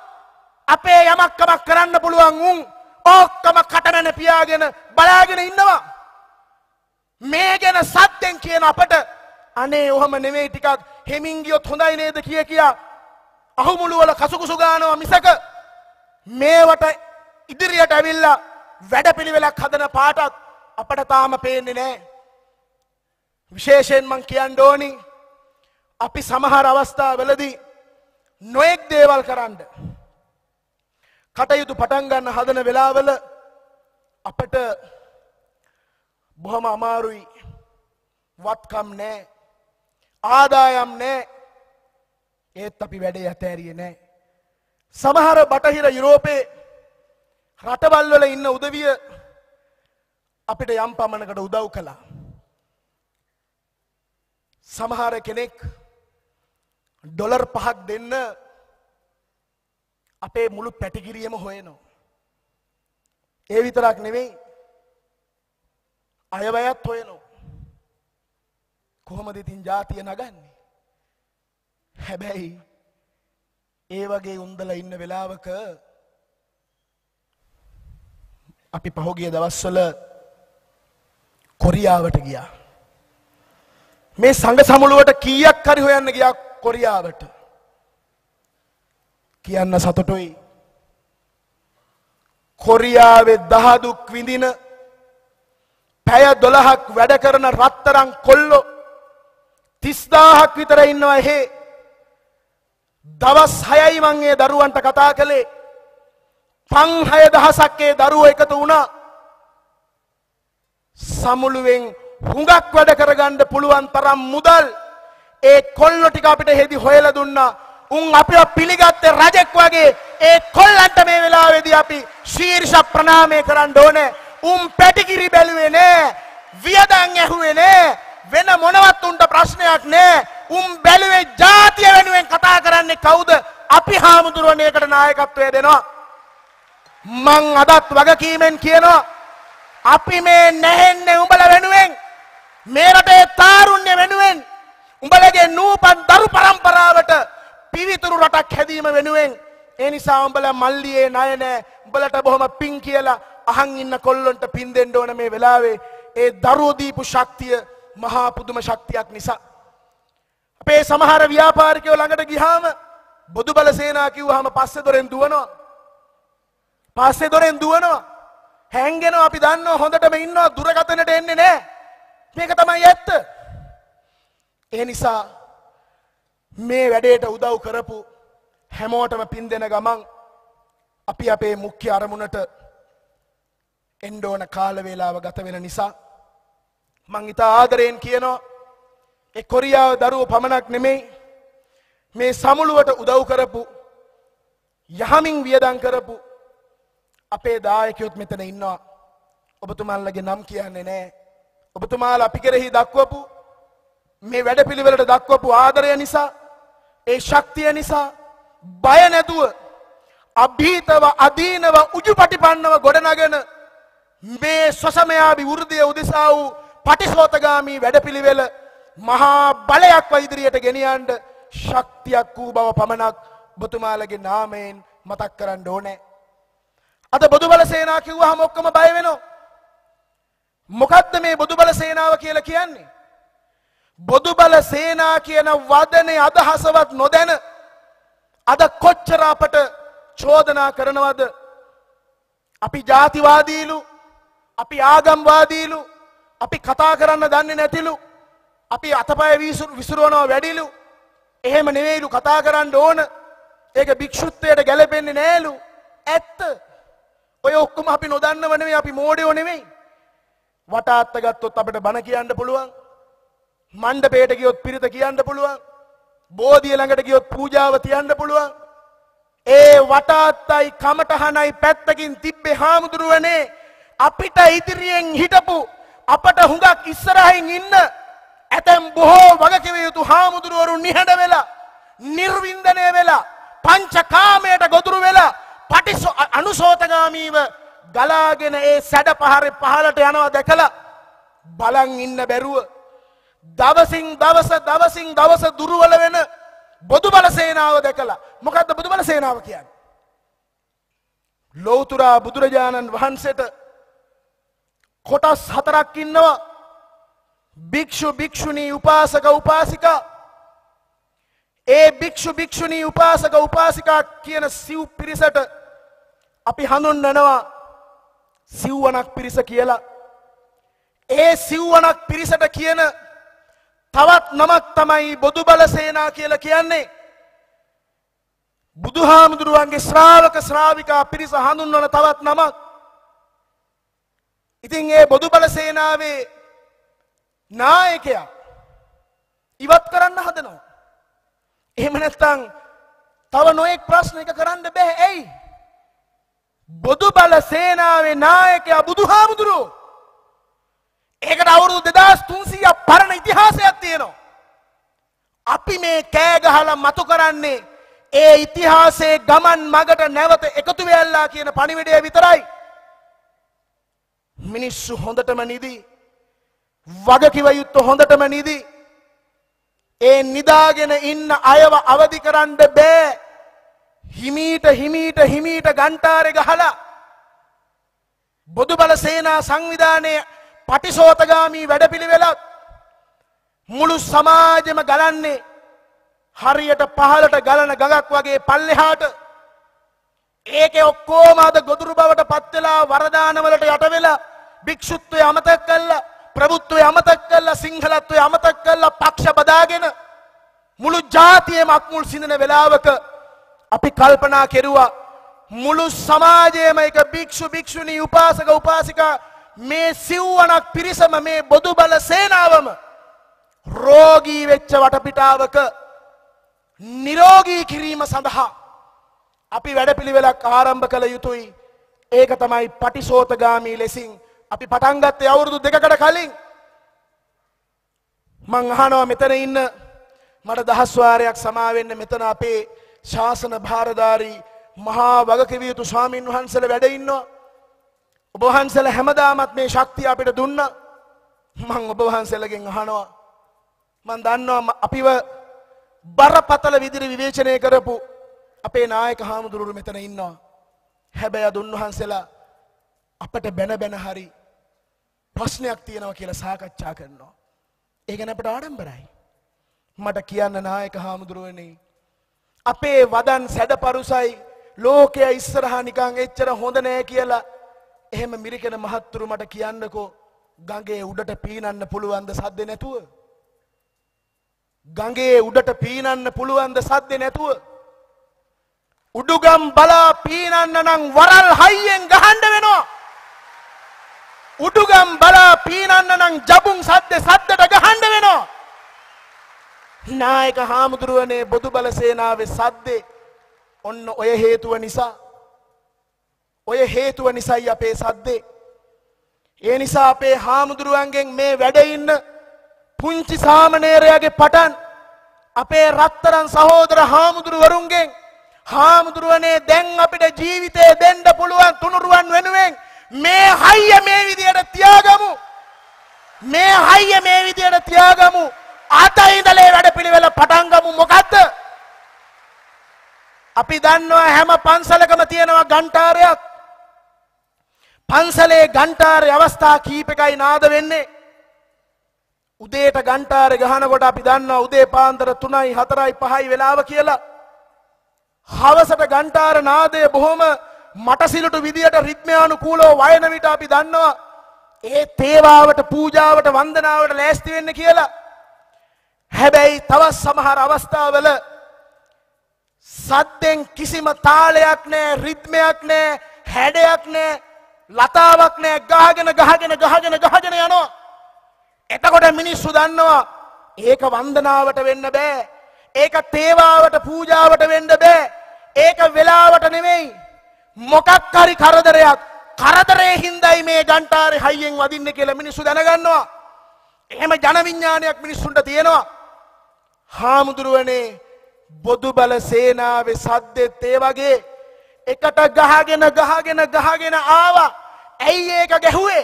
අපේ යමක්කමක් කරන්න පුළුවන් උන් ඕක්කම කටනැන පියාගෙන බලාගෙන ඉන්නවා. මේ ගැන සත්‍යයෙන් කියන අපට අනේ ඔහම නෙමේ ටිකක් හෙමින්ගියොත් හොඳයි නේද කිය කියා. අහුමුළුවල කසුකුසු ගානවා මිසක මේවට ඉදිරියට ඇවිල්ලා වැඩපිළිවෙලක් හදන පාටත් අපට තාම පේන්නේ නෑ. විශේෂයෙන් මං කියන්න ඕනිි අපි සමහර අවස්ථාවලදී නොයෙක් දේවල් කරන්න. කටයුතු පටන් ගන්න හදන වෙලාවල අපට බොහොම අමාරුයි. වත්කම් නෑ. ආදායම් නෑ. ඒත් අපි වැඩේ ඇතෑරියේ නෑ. සමහර බටහිර යුරෝපයේ රටවල්වල ඉන්න උදවිය අපිට යම් පමණකට උදව් කළා. සමහර කෙනෙක් ඩොලර් පහක් දෙන්න අපේ මුළු පැටිකිරියම හොයනවා. ඒ විතරක් නෙවෙයි අයවැයත් හොයනෝ. කොහොමද ඉතින් ජාතිය නගන්නේ. හැබැයි ඒ වගේ උන්දල ඉන්න වෙලාවක අපි පහුගිය දවස්වල කොරියාවට ගියා. මේ සඟ සමුළුවට කීයක් හරි හොයන්න ගියා කොරියාවට කියන්න සතුටුයි කොරියාවේ දහදුක් විඳින පැය දොළහක් වැඩ කරන රත්තරං කොල්ලෝ තිස්දාහක් විතර ඉන්නවා එහෙ දවස් හයයි මංගේ දරුවන්ට කතා කළේ පංහය දහසක්කේ දරුව එකතු වුණා සමුළුවෙන් හුඟක් වැඩ කරගන්න පුළුවන් තරම් මුදල් ඒ කොල්ලො ටික අපිට හෙදි හොයලා දුන්නා. උන් අපිව පිළිගත්තේ රජෙක් වගේ. ඒ කොල්ලන්ට මේ වෙලාවේදී අපි ශීර්ෂ ප්‍රණාමය කරන්න ඕනේ. උන් පැටිකිරි බැලුවේ නෑ. වියදම් ඇහුවේ නෑ. වෙන මොනවත් උන්ට ප්‍රශ්නයක් නෑ. උන් බැලුවේ ජාතිය වෙනුවෙන් කතා කරන්නේ කවුද? අපි හාමුදුරුවනයකට නායකත්වය දෙනවා. මං අදත් වගකීමෙන් කියනවා. අපි මේ නැහෙන්නේ උඹල වෙනුවෙන්. මේ රටේ තාරුණ්‍ය වෙනුවෙන් උඹලගේ නූපන් දරු පරම්පරාවට පිවිතුරු රටක් හැදීම වෙනුවෙන් ඒ නිසා උඹල මල්ලියේ ණය නෑ උඹලට බොහොම පිං කියලා අහන් ඉන්න කොල්ලොන්ට පින් දෙන්න ඕන මේ වෙලාවේ ඒ දරුවෝ දීපු ශක්තිය මහා පුදුම ශක්තියක් නිසා අපේ සමහර ව්‍යාපාරිකයෝ ළඟට ගිහාම බොදු බල සේනා කිව්වහම පස්සේ දොරෙන් දුවනවා පස්සේ දොරෙන් දුවනවා හැංගෙනවා අපි දන්නවා හොඳටම ඉන්නවා දුරකතනට එන්නේ නැහැ මේක තමයි ඇත්ත ඒ නිසා මේ වැඩේට උදව් කරපු හැමෝටම පින් දෙන ගමන් අපි අපේ මුඛ්‍ය අරමුණට එන්න ඕන කාලවේලාව ගත වෙන නිසා මං ඉතා ආදරයෙන් කියනවා ඒ කොරියාව දරුවෝ පමණක් නෙමෙයි මේ සමුළුවට උදව් කරපු යහමින් වියදම් කරපු අපේ දායකයොත් මෙතන ඉන්නවා ඔබතුමාලගේ නම් කියන්නේ නැහැ ඔබතුමාලා අපි කෙරෙහි දක්වපු මේ වැඩපිළිවෙලට දක්වපු ආදරය නිසා ඒ ශක්තිය නිසා බය නැතුව අභීතව අදීනව උජුපටිපන්නව ගොඩනගෙන මේ ස්වසමයාභි වෘද්ධිය උදෙසා වූ පටිසෝතගාමී වැඩපිළිවෙල මහා බලයක් වෛදිරියට ගෙනියන්ඩ ශක්තියක් වූ බව පමණක් බතුමාලගේ නාමයෙන් මතක් කරන්න ඕනෑ. අද බොදු බල සේනා කිව්වා හම ඔක්කම බයවෙනවා. මොකක්ද මේ බොදු බල සේනාව කියලා කියන්නේ. බොදුබල සේනා කියන වදනේ අදහසවත් නොදැන අද කොච්චර අපට චෝදනා කරනවද අපි ජාතිවාදීලු අපි ආගම්වාදීලු අපි කතා කරන්න දන්නේ නැතිලු අපි අතපය විසුරුවනවා වැඩිලු එහෙම නෙවෙයිලු කතා කරන්න ඕන ඒක භික්ෂුත්වයට ගැලපෙන්නේ නෑලු ඇත්ත ඔය ඔක්කොම අපි නොදන්නව නෙවෙයි අපි මෝඩයෝ නෙවෙයි වටාත්ත ගත්තොත් අපිට බණ කියන්න පුළුවන් මණ්ඩපයට ගියොත් පිරිත කියන්න පුළුවන්. බෝධිය ළඟට ගියොත් පූජාව තියන්න පුළුවන්. ඒ වටාත්තයි කමටහනයි පැත්තකින් තිබ්බේ හාමුදුරුවනේ අපිට ඉදිරියෙන් හිටපු අපට හුඟක් ඉස්සරහින් ඉන්න ඇතැම් බොහෝ වගකිව යුතු හාමුදුරුවරු නිහඬ වෙලා නිර්වින්දනය වෙලා පංචකාමයට ගොදුරු වෙලා පටිස් අනුසෝතගාමීව ගලාගෙන ඒ සැඩ පහරි පහලට යනවා දැකලා බලන් ඉන්න බැරුව දවසින් දවස දවසින් දවස දුරුවල වෙන බොදු බල සේනාව දැකලා මොකක්ද බුදු බල සේනාව කියන්න. ලෝතුරා බුදුරජාණන් වහන්සේට කොටස් හතරක් ඉන්නවා භික්‍ෂු භික්‍ෂුණී උපාසක උපාසිකා ඒ භික්‍ෂු භික්‍ෂුණී උපාසක උපාසිකා කියන සිව් පිරිසට අපි හඳුන්වනවා සිව්වනක් පිරිස කියලා ඒ සිව්වනක් පිරිසට කියන තවත් නමක් තමයි බොදු බල සේනා කියලා කියන්නේ. බුදුහාමුදුරුවන්ගේ ශ්‍රාවක ශ්‍රාවිකා පිරිස හඳුන්වන තවත් නමක්. ඉතින් ඒ බොදු බල සේනාවේ නායකයා ඉවත් කරන්න හදනවා. එහෙම නැත්නම් තව නොයෙක් ප්‍රශ්න එක කරන්න බෑ. ඇයි? බොදු බල සේනාවේ නායකයා බුදුහාමුදුරුවෝ ඒකට අවුරුදු 2300ක් පරණ ඉතිහාසයක් තියෙනවා. අපි මේ කෑ ගහලා මතු කරන්නේ ඒ ඉතිහාසයේ ගමන් මගට නැවත එකතු වෙලා කියන පණිවිඩය විතරයි. මිනිස්සු හොඳටම නිදි. වගකිව යුත්තේ හොඳටම නිදි. ඒ නිදාගෙන ඉන්න අයව අවදි කරන්න බෑ. හිමීට හිමීට හිමීට ගන්ටාරේ ගහලා බොදු බල සේනා සංවිධානයේ පටිසෝතගාමී වැඩපිළිවෙලත් මුළු සමාජෙම ගලන්නේ හරියට පහලට ගලන ගඟක් වගේ පල්ලෙහාට ඒක ඔක්කෝම අද ගොදුරු බවට පත්වෙලා වරදානවලට යටවෙලා භික්ෂුත්වය අමතක් කල්ලා ප්‍රබුත්වය අමතක් කල්ලා සිංහලත්වය අමතක් කල්ලා පක්ෂ බදාගෙන මුළු ජාතියම අක්මුල් සිඳන වෙලාවක අපි කල්පනා කෙරුවා මුළු සමාජයම එක භික්ෂු භික්ෂුණී උපාසක උපාසිකා මේ සිව්වනක් පිරිසම මේ බොදු බල සේනාවම රෝගී වෙච්ච වටපිටාවක නිරෝගී කිරීම සඳහා අපි වැඩපිළිවෙලක් ආරම්භ කළ යුතුයි. ඒක තමයි පටිසෝතගාමී ලෙසින් අපි පටන් ගත්තේ අවුරුදු දෙකකට කලින්. මං අහනවා මෙතන ඉන්න මට දහස් වාරයක් සමා වෙන්න මෙතන අපේ ශාසන භාරධාරී මහා වගකිවියුතු ස්වාමින් වහන්සේලා වැඩ ඉන්නවා. ඔබ වහන්සේල හැමදාමත් මේ ශක්තිය අපිට දුන්නා. මං ඔබ වහන්සේලගෙන් අහනවා. මං දන්නවා අපිව බරපතල විදිහට විවේචනය කරපු අපේ නායක හාමුදුරුවෝ මෙතන ඉන්නවා. හැබැයි අද උන්වහන්සේලා අපට බැන බැන හරි ප්‍රශ්නයක් තියෙනවා කියලා සාකච්ඡා කරනවා. ඒක අපට ආඩම්බරයි. මට කියන්න නායක හාමුදුරුවනේ අපේ වදන් සැඩපරුසයි ලෝකය ඉස්සරහා නිකන් එච්චර හොඳ නෑ කියලා එහෙම මිරිකෙන මහත්තුරු මට කියන්නකෝ ගඟේ උඩට පීනන්න පුළුවන්ද සද්දේ නැතුව? ගඟේ උඩට පීනන්න පුළුවන්ද සද්දේ නැතුව? උඩුගම් බලා පීනන්න නම් වරල් හයියෙන් ගහන්න වෙනවා. උඩුගම් බලා පීනන්න නම් ජබුන් සද්දේ සද්දට ගහන්න වෙනවා. නායක හාමුදුරුවනේ බොදු බල සේනාවේ සද්දේ ඔන්න ඔය හේතුව නිසා ඔය හේතුව නිසයි අපේ සද්දේ. ඒ නිසා අපේ හාමුදුරුවන්ගෙන් මේ වැඩඉන්න පුංචි සාමනේරයාගේ පටන් අපේ රත්තරන් සහෝදර හාමුදුරුවරුන්ගෙන් හාමුදුරුවනේ දැන් අපිට ජීවිතය දෙන්න පුළුවන් තුනුරුවන් වෙනුවෙන් මේ හයිය මේ විදියට තියාගමු මේ හයිය මේ විදියට තියාගමු අත ඉඳලේ වැඩ පිළිවෙල පටන්ගමු මොකක්ද අපි දන්නවා හැම පන්සලකම තියෙනවා ගන්ටාරයක් පන්සලේ ගන්ටාරය අවස්ථා කීපකයි නාද වෙන්නේ. උදේට ගන්ටාරය ගහනකොට අපි දන්න උදේ පාන්දර තුනයි හතරයි පහයි වෙලාව කියලා. හවසට ගන්ටාර නාදය බොහොම මටසිලට විදියට රිත්මයානු කූලෝ වයන විට අපි දන්නවා. ඒ තේවාවට පූජාවට වන්දනාවට ලෑස්ති වෙන්න කියලා. හැබැයි තවත් සමහර අවස්ථාවල සද්දෙන් කිසිම තාලයක් නෑ රිද්මයක් නෑ හැඩයක් නෑ ලතාවක් නෑ ගාගෙන ගහගෙන ගහගෙන ගහගෙන යනවා. එතකොට මිනිස්සු දන්නවා ඒක වන්දනාවට වෙන්න බෑ. ඒක තේවාවට පූජාවට වෙන්න බෑ. ඒක වෙලාවට නෙමෙයි. මොකක් හරි කරදරයක් කරදරේ හින්දායි මේ ගන්ටාරේ හයියෙන් වදින්නේ කියලා මිනිස්සු දැනගන්නවා. එහෙම ජනවිඥානයක් මිනිස්සුන්ට තියෙනවා. හාමුදුරුවනේ බොදු බල සේනාවේ සද්දෙත් ඒ වගේ එකට ගහගෙන ගහගෙන ගහගෙන ආවා. ඇයි ඒක ගැහුවේ?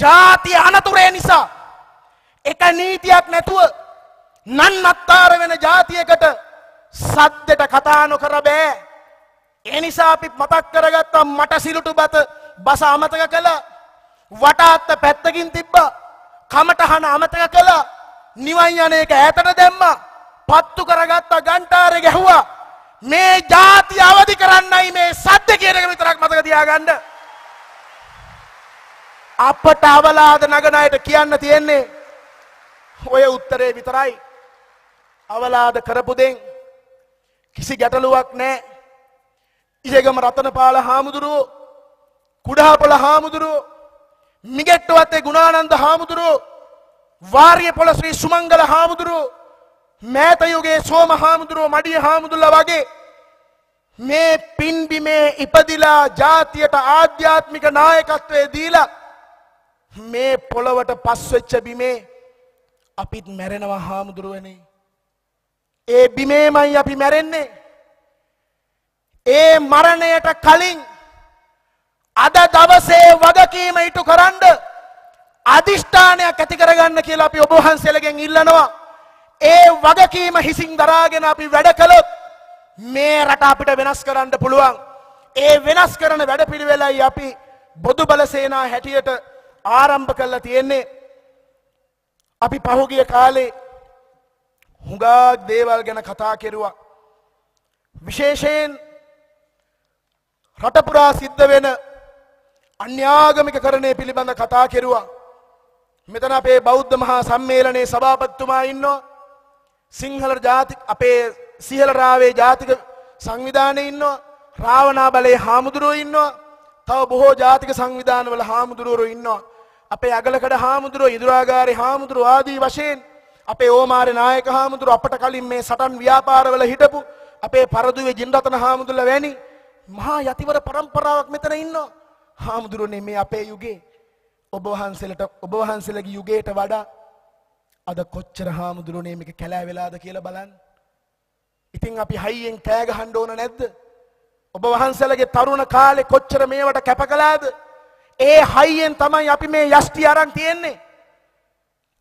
ಜಾති අනතුරේ නිසා. එක නීතියක් නැතුව නන්නත්තර වෙන જાතියකට සද්දෙට කතා නොකර බෑ. ඒ නිසා අපි මතක් කරගත්තා මට සිලුටු බත බස අමතක කළා. වටාත්ත පැත්තකින් තිබ්බා. කමටහන අමතක කළා. නිවන් යන එක ඈතට දැම්මා. පත්තු කරගත්තා ගන්ටාරේ ගැහුවා. මේ ಜಾති අවදි කරන්නයි මේ සද්ද කියන එක විතරක් මතක තියාගන්න. අපට අවලාද නගන අයට කියන්න තියෙන්නේ ඔය උත්තරේ විතරයි අවලාද කරපු දෙන් කිසි ගැටලුවක් නෑ ඉජගම රතනපාල හාමුදුරුවෝ කුඩාපොළ හාමුදුරුවෝ මිගෙට්ටුවත්තේ ගුණානන්ද හාමුදුරුවෝ වාර්ය පොළ ශ්‍රී සුමංගල හාමුදුරුවෝ මෑතයුගේ සෝම හාමුදුරුවෝ මඩිය හාමුදුල්ල වගේ මේ පින්බිමේ ඉපදිලා ජාතියට ආධ්‍යාත්මික නායකත්වය දීලා මේ පොළවට පස්වෙච්ච බිමේ අපිත් මැරෙනවා හාමුදුරුවනේ. ඒ බිමේමයි අපි මැරෙන්නේ. ඒ මරණයට කලින් අද දවසේ වගකීම ඉටු කරන්න අධිෂ්ඨානයක් ඇති කරගන්න කියලා අපි ඔබ වහන්සේලගෙන් ඉල්ලනවා. ඒ වගකීම හිසින් දරාගෙන අපි වැඩ කළොත් මේ රට අපිට වෙනස් කරන්න පුළුවන්. ඒ වෙනස් කරන වැඩපිළිවෙලයි අපි බොදු බලසේනා හැටියට ආරම්භ කරලා තියෙන්නේ අපි පහුගිය කාලේ හුඟක් දේවල් ගැන කතා කෙරුවා විශේෂයෙන් රටපුරා සිද්ධ වෙන අන්‍යාගමිකකරණය පිළිබඳ කතා කෙරුවා මෙතන අපේ බෞද්ධ මහා සම්මේලනයේ සභාපතිතුමා ඉන්නවා සිංහල ජාතික අපේ සිහලරාවේ ජාතික සංවිධානයේ ඉන්නවා රාවණා බලයේ හාමුදුරුවෝ ඉන්නවා තව බොහෝ ජාතික සංවිධානවල හාමුදුරුවෝ ඉන්නවා අපේ අගලකඩ හාමුදුරුව ඉදුරාගාරය හාමුදුරු ආදී වශයෙන් අපේ ඕමාර නායක හාමුදුරු අපට කලින් මේ සටන් ව්‍යාපාරවල හිටපු අපේ පරදුවේ ජින්රතන හාමුදුරල වැනි මහා යතිවර පරම්පරාවක් මෙතන ඉන්නවා හාමුදුරුවනේ මේ අපේ යුගේ ඔබ වහන්සේලට ඔබ වහන්සේලගේ යුගයට වඩා අද කොච්චර හාමුදුරුවනේ මේක කැලෑ වෙලාද කියලා බලන්න ඉතින් අපි හයියෙන් කෑ ගහන්න ඕන නැද්ද ඔබ වහන්සේලගේ තරුණ කාලේ කොච්චර මේවට කැප කළාද ඒ හයියෙන් තමයි අපි මේ යෂ්ටි අරන් තියෙන්නේ.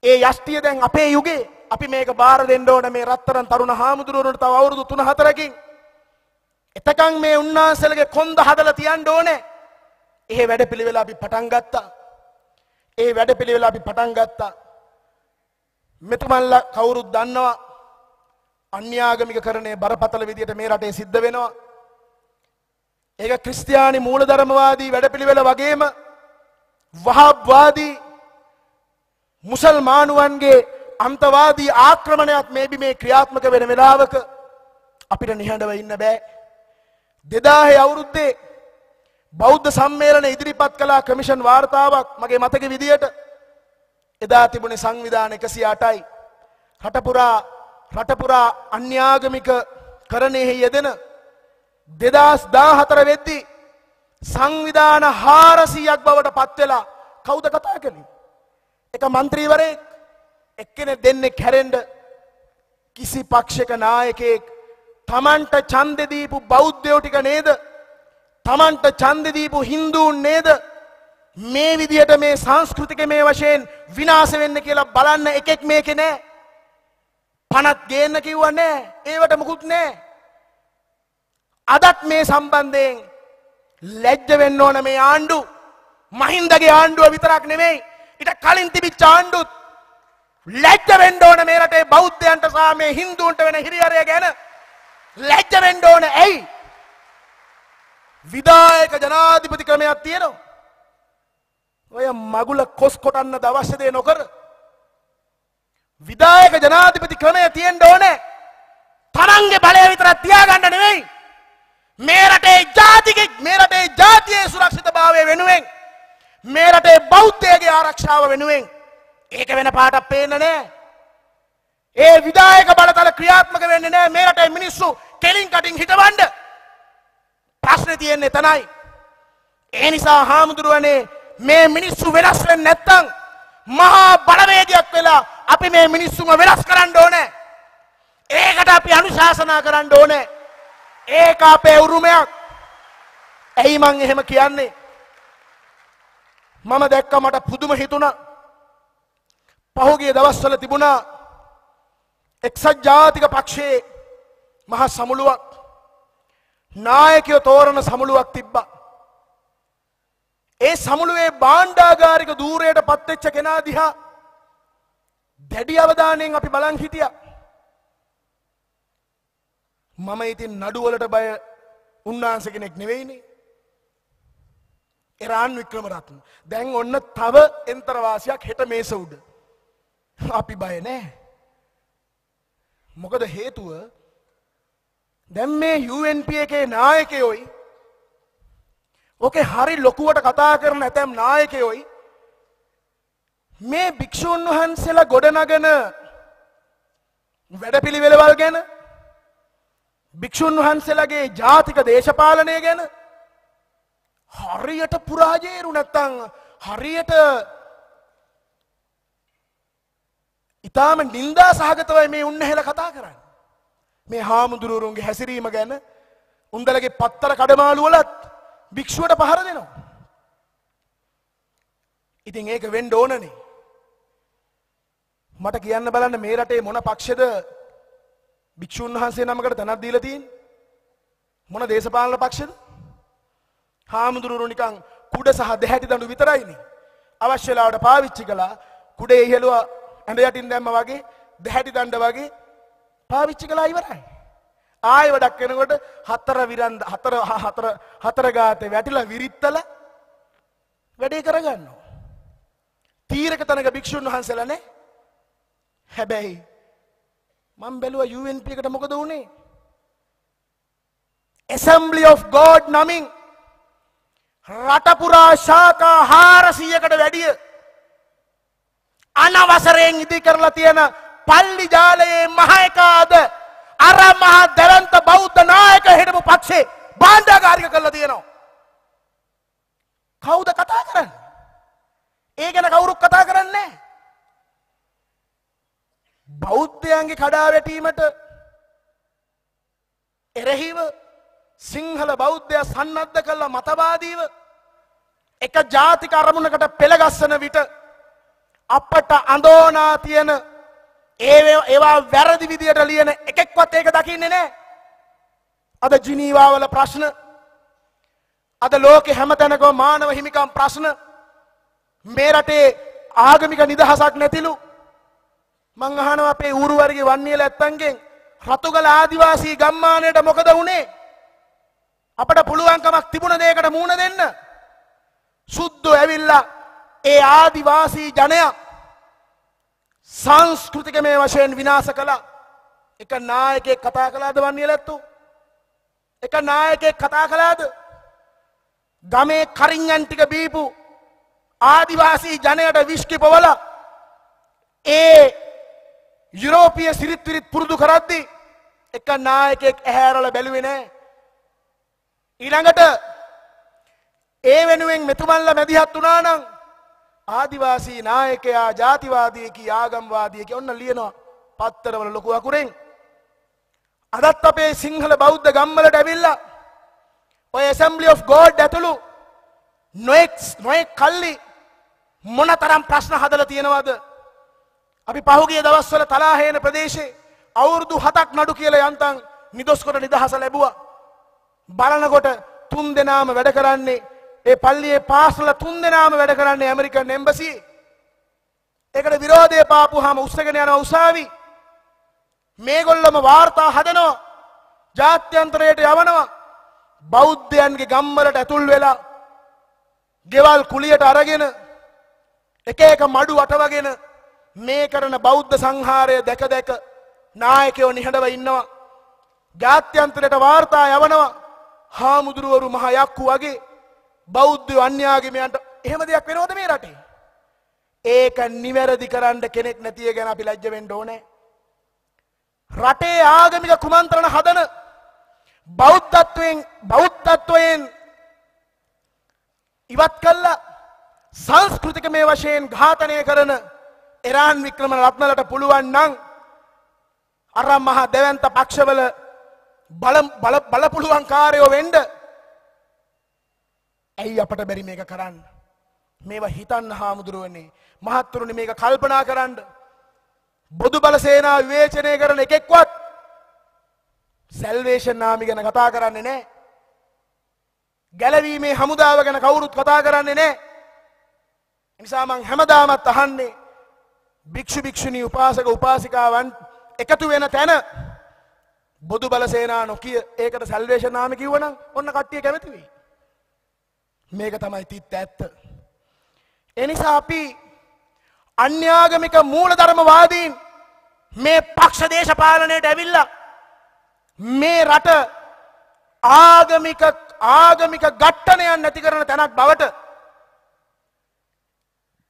ඒ යෂ්ටිය දැන් අපේ යුගයේ අපි මේක බාර දෙන්න ඕන මේ රත්තරන් තරුණ හාමුදුරුවන්ට තව අවුරුදු 3-4කින්. එතකන් මේ උන්නාසලගේ කොන්ද හදලා තියන්න ඕනේ. එහෙ වැඩපිළිවෙල අපි පටන් ගත්තා. ඒ වැඩපිළිවෙල අපි පටන් ගත්තා. මෙතුමන්ලා කවුරුත් දන්නවා අන්‍යාගමික කරණය බරපතල විදියට මේ රටේ සිද්ධ වෙනවා. ඒක ක්‍රිස්තියානි මූලධර්මවාදී වැඩපිළිවෙල වගේම වහබ්වාදී මුසල්මානුවන්ගේ අන්තවාදී ආක්‍රමණයක් මේබි මේ ක්‍රියාත්මක වෙන වෙලාවක අපිට නිහඬව ඉන්න බෑ. දෙදාහේ අවුරුද්දේ බෞද්ධ සම්මේලන ඉදිරිපත් කලා කමිෂන් වාර්තාවක් මගේ මතක විදියට එදා තිබුණේ සංවිධාන එකසි අටයි. රටපුරා රටපුරා අන්‍යාගමික කරණයෙහි යෙදෙන දෙදස් දාහතර වෙද්දී සංවිධාන හාරසීයක් බවට පත්වෙලා කෞද කතා කළින්. එක මන්ත්‍රීවරයෙක් එක්කෙන දෙන්නේ කැරෙන්ඩ කිසි පක්ෂක නායකයෙක් තමන්ට චන්දදීපු බෞද්ධයෝ ටික නේද තමන්ට චන්දදීපු හින්දුන් නේද මේ විදියට මේ සංස්කෘතික මේ වශයෙන් විනාස වෙන්න කියලා බලන්න එකෙක් මේක නෑ පනත් ගේන්න කිව්ව නෑ ඒවට මුකුත් නෑ අදත් මේ සම්බන්ධයෙන් ලැජ්ජ වෙන්න ඕන මේ ආණ්ඩු මහින්දගේ ආණ්ඩුව විතරක් නෙමෙයි ඊට කලින් තිබිච්ච ආණ්ඩුත් ලැජ්ජ වෙන්න ඕන මේ රටේ බෞද්ධයන්ට සහ මේ හින්දුන්ට වෙන හිරිහැරය ගැන ලැජ්ජ වෙන්න ඕන ඇයි විදායක ජනාධිපති ක්‍රමයක් තියෙනවා ඔය මගුල කොස් කොටන්න අවශ්‍ය දේ නොකර විදායක ජනාධිපති ක්‍රමය තියෙන්න ඕනේ තරංගේ බලය විතරක් තියාගන්න නෙවෙයි මේ රටේ ජාතිකෙක් මේ රටේ ජාතියේ සුරක්ෂිතභාවය වෙනුවෙන් මේ රටේ බෞද්ධයගේ ආරක්ෂාව වෙනුවෙන් ඒක වෙන පාටක් පේන්නේ නැහැ. ඒ විධායක බලතල ක්‍රියාත්මක වෙන්නේ නැහැ මේ රටේ මිනිස්සු කෙලින් කටින් හිටවන්න. ප්‍රශ්නේ තියෙන්නේ එතනයි. ඒ නිසා හාමුදුරුවනේ මේ මිනිස්සු වෙනස් වෙන්නේ නැත්තම් මහා බලවේගයක් වෙලා අපි මේ මිනිස්සුම වෙනස් කරන්න ඕනේ. ඒකට අපි අනුශාසනා කරන්න ඕනේ. ඒක අපේ උරුමයක් ඇයි මං එහෙම කියන්නේ මම දැක්ක මට පුදුම හිතුණා පහුගිය දවස්වල තිබුණා එක්සත් ජාතික පක්ෂයේ මහා සමුළුවක් නායකයෝ තෝරන සමුළුවක් තිබ්බා ඒ සමුළුවේ බාණ්ඩාගාරික ධූරයට පත්වෙච්ච කෙනා දිහා දැඩි අවධානයෙන් අපි බලන් හිටියා මම ඉතින් නඩුවලට බය උන්වහන්ස කෙනෙක් නෙවෙයිනේ. එරාන් වික්‍රමරත්න. දැන් ඔන්න තව එන්තරවාසියක් හෙට මේස උඩ. අපි බය නෑ. මොකද හේතුව දැන් මේ UNP එකේ නායකයොයි ඕකේ හරි ලොකුවට කතා කරන ඇතැම් නායකයොයි මේ භික්‍ෂූන් වහන්සේලා ගොඩනගන වැඩපිළිවෙළවල් ගැන භික්‍ෂූන් වහන්සේලාගේ ජාතික දේශපාලනය ගැන හරියට පුරාජේරු නැත්තං හරියට ඉතාම නිල්දා සහගතවයි මේ උන්නහෙල කතා කරන්න. මේ හාමුදුරුවරුන්ගේ හැසිරීම ගැන උන්දලගේ පත්තර කඩමාලුවලත් භික්‍ෂුවට පහර දෙනවා. ඉතින් ඒක වෙන්ඩ ඕනනේ. මට කියන්න බලන්න මේ රටේ මොන පක්ෂද භික්ෂූන් වහන්සේ නමකට තැනක් දීලා තියෙන්නේ. මොන දේශපාලන පක්ෂද? හාමුදුරුවෝ නිකන් කුඩ සහ දෙහැටි දඬු විතරයිනේ. අවශ්‍ය වෙලාවට පාවිච්චි කළා. කුඩේ ඉහළුව ඇඳ යටින් දැම්ම වගේ දෙහැටි දඬ වගේ පාවිච්චි කළා ඉවරයි. ආයෙ වැඩක් කරනකොට හතර විරන්ද හතර හතර හතර ගාතේ වැටිලා විරිත්තල වැඩේ කරගන්නවා. තීරක තනක භික්ෂුන් වහන්සේලා නේ. හැබැයි මම බැලුවා UNP එකට මොකද වුනේ? Assembly of God නමින් රට පුරා ශාඛා 400කට වැඩිය අනවසරයෙන් ඉදි කරලා තියෙන පල්ලි ජාලයේ මහ එකාද අර මහ දරන්ත බෞද්ධ නායක හිටපු පක්ෂේ බාණ්ඩාගාරික කරලා තියෙනවා. කවුද කතා කරන්නේ? ඒ ගැන කවුරුත් කතා කරන්නේ නැහැ. බෞද්ධයන්ගේ කඩාවැටීමට එරෙහිව සිංහල බෞද්ධය සන්නද්ධ කල්ලා මතවාදීව එක ජාතික අරමුණකට පෙළගස්සන විට අපට අඳෝනා තියෙන ඒ ඒවා වැරදි විදියට ලියන එකෙක්වත් ඒක දකින්නේ නෑ අද ජිනීවාවල ප්‍රශ්න අද ලෝකෙ හැමතැනකම මානව හිමිකම් ප්‍රශ්න මේ රටේ ආගමික නිදහසක් නැතිලු මං අහනවා අපේ ඌරු වර්ගයේ වන්නියල ඇත්තන්ගෙන් රතුගල ආදිවාසී ගම්මානයට මොකද වුනේ? අපට පුළුවන්කමක් තිබුණ දෙයකට මූණ දෙන්න. සුද්ධෝ ඇවිල්ලා ඒ ආදිවාසී ජනයා සංස්කෘතික මේ වශයෙන් විනාශ කළා. එක නායකයෙක් කතා කළාද වන්නියල ඇත්තෝ? එක නායකයෙක් කතා කළාද? ගමේ කරින්යන් ටික බීපු ආදිවාසී ජනයට විශ්කි පොවලා ඒ යුරෝපිය සිරිත් විරිත් පුරුදු කරද්දි එක නායකයෙක් ඇහැරල බැලුවේ නෑ. ඊළඟට ඒ වෙනුවෙන් මෙතුමල්ල මැදිහත් වුණා නම් ආදිවාසී නායකයා ජාතිවාදීකී ආගම්වාදීකී ඔන්න ලියනවා පත්තරවල ලොකු අකුරෙන් අදත් අපේ සිංහල බෞද්ධ ගම්වලට ඇවිල්ලා ඔය ඇසම්බලි ඔෆ් ගෝඩ් ඇතුළු නොයෙක් නොයෙක් කල්ලි මොනතරම් ප්‍රශ්න හදලා තියෙනවද අපි පහුගේ දවස්වල තලාහේන ප්‍රදේශේ අවුරුදු හතක් නඩු කියලා යන්තම් නිදොස්කොට නිදහස ලැබුවා. බලනකොට තුන් දෙනාම වැඩ කරන්නේ ඒ පල්ලියේ පාසල තුන් දෙනාම වැඩ කරන්නේ ඇමරිකන් එම්බසියේ. ඒකට විරෝධය පාපුවාම උස්සගෙන යනවා උසාවි. මේගොල්ලොම වාර්තා හදනවා. ජාත්‍යන්තරයට යවනවා. බෞද්ධයන්ගේ ගම්වලට ඇතුල් වෙලා ගෙවල් කුලියට අරගෙන එක එක මඩු අටවගෙන මේ කරන බෞද්ධ සංහාරය දැක දැක නායකයෝ නිහඬව ඉන්නවා. ජාත්‍යන්තරයට වාර්තා යවනවා. හාමුදුරුවරු මහ යක්කු වගේ බෞද්ධ අන්‍යාගමයන්ට එහෙම දෙයක් වෙනවද මේ රටේ? ඒක නිවැරදි කරන්න කෙනෙක් නැතිය ගැන අපි ලැජ්ජ වෙන්න ඕනේ. රටේ ආගමික කුමන්ත්‍රණ හදන බෞද්ධත්වයෙන් බෞද්ධත්වයෙන් ඉවත් කළා සංස්කෘතික මේ වශයෙන් ඝාතනය කරන එරාන් වික්‍රම රත්නලට පුළුවන් නම් අරම් මහා දෙවන්ත පක්ෂවල බලපුළුවන් කාරයෝ වෙන්ඩ ඇයි අපට බැරි මේක කරන්න මේවා හිතන්න හාමුදුරුවන්නේ මහත්තුරුණ මේක කල්පනා කරන්න බොදු බලසේනා විවේචනය කරන එකෙක්වත් සැල්වේෂන් නාමි ගැන කතා කරන්නේ නෑ ගැලවීමේ හමුදාව ගැන කවුරුත් කතා කරන්නේ නෑ නිසාමං හැමදාමත් අහන්නේ භික්ෂු භික්ෂුණී උපාසක උපාසිකාවන් එකතු වෙන තැන බොදු බලසේනා නොකිය ඒකට සල්වේෂන් නාම කිව්වනම් ඔන්න කට්ටිය කැමති වෙයි. මේක තමයි තිත් ඇත්ත. එනිසා අපි අන්‍යාගමික මූලධර්මවාදීන් මේ පක්ෂ දේශපාලනයට ඇවිල්ලා මේ රට ආගමික ආගමික ගට්ටනයන් නැති කරන තැනක් බවට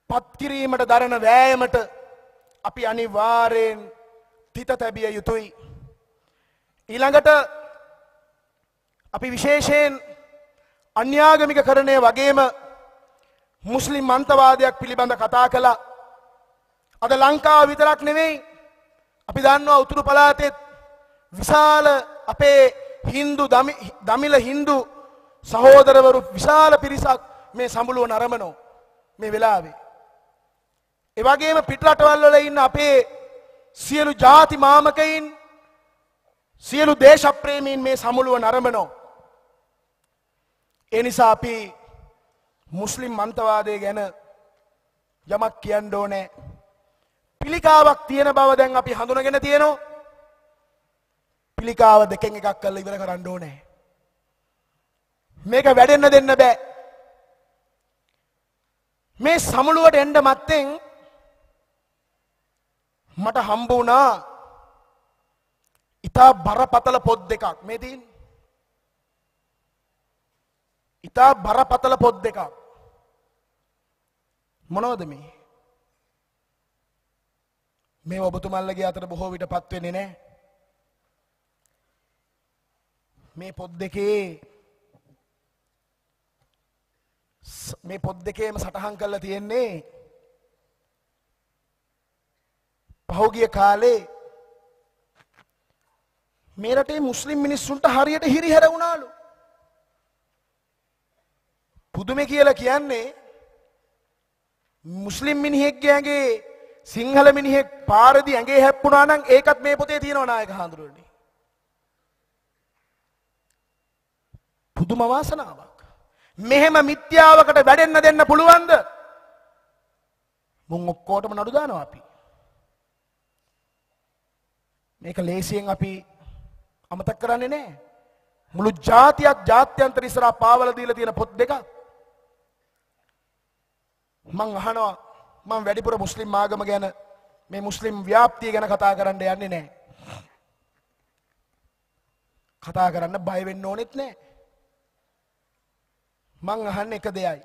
පත්කිරීමට දරන වෑයමට අපි අනිවාරයෙන් තිත තැබිය යුතුයි. ඊළඟට අපි විශේෂයෙන් අන්‍යාගමික කරණය වගේම මුස්ලිම් මන්තවාදයක් පිළිබඳ කතා කළා. අද ලංකාව විතරක් නෙවෙයි අපි දන්නවා උතුරු පළාතෙත් විශාල අපේ හින්දු දමිල හින්දු සහෝදරවරු විශාල පිරිසක් මේ සඹළුව නරඹනෝ මේ වෙලාවේ එවගේම පිටරටවල් වල ඉන්න අපේ සියලු ಜಾති මාමකයින් සියලු දේශප්‍රේමීන් මේ සමුළුව නරඹනවා. ඒ නිසා අපි මුස්ලිම් මන්තවාදය ගැන යමක් කියන්න ඕනේ. පිළිකාවක් තියෙන බව දැන් අපි හඳුනගෙන තියෙනවා. පිළිකාව දෙකෙන් එකක් කරලා ඉවර කරන්න ඕනේ. මේක වැඩෙන්න දෙන්න බෑ. මේ සමුළුවට එන්න මත්තෙන් මට හම්බ වුණා ඉතා බරපතල පොත් දෙකක් මේ තියෙන්නේ. ඉතා බරපතල පොත් දෙකක්. මොනවද මේ? මේ ඔබතුමල්ලගේ අතර බොහෝ විට පත් වෙන්නේ නැහැ. මේ පොත් දෙකේ මේ පොත් දෙකේම සටහන් කරලා තියෙන්නේ පහුගිය කාලේ මේ රටේ මුස්ලිම් මිනිස්සුන්ට හරියට හිරිහැර වුණාලු. පුදුමේ කියලා කියන්නේ මුස්ලිම් මිනිහෙක්ගේ ඇඟේ සිංහල මිනිහෙක් පාරදි ඇඟේ හැප්පුණා නම් ඒකත් මේ පොතේ තියෙනවා නායක හඳුරන්නේ. පුදුම වාසනාවක්. මෙහෙම මිත්‍යාවකට වැඩෙන්න දෙන්න පුළුවන්ද? මුන් ඔක්කොටම නඩු දානවා අපි. මේක ලේසියෙන් අපි අමතක කරන්නේ නෑ. මුළු ජාතියක් ජාත්‍යන්තර ඉස්සරහා පාවල දීලා තියෙන පොත් දෙක. මං අහනවා මං වැඩිපුර මුස්ලිම් ආගම ගැන මේ මුස්ලිම් ව්‍යාප්තිය ගැන කතා කරන්න යන්නේ නෑ. කතා කරන්න බය වෙන්න ඕනෙත් නෑ. මං අහන්නේ එක දෙයයි.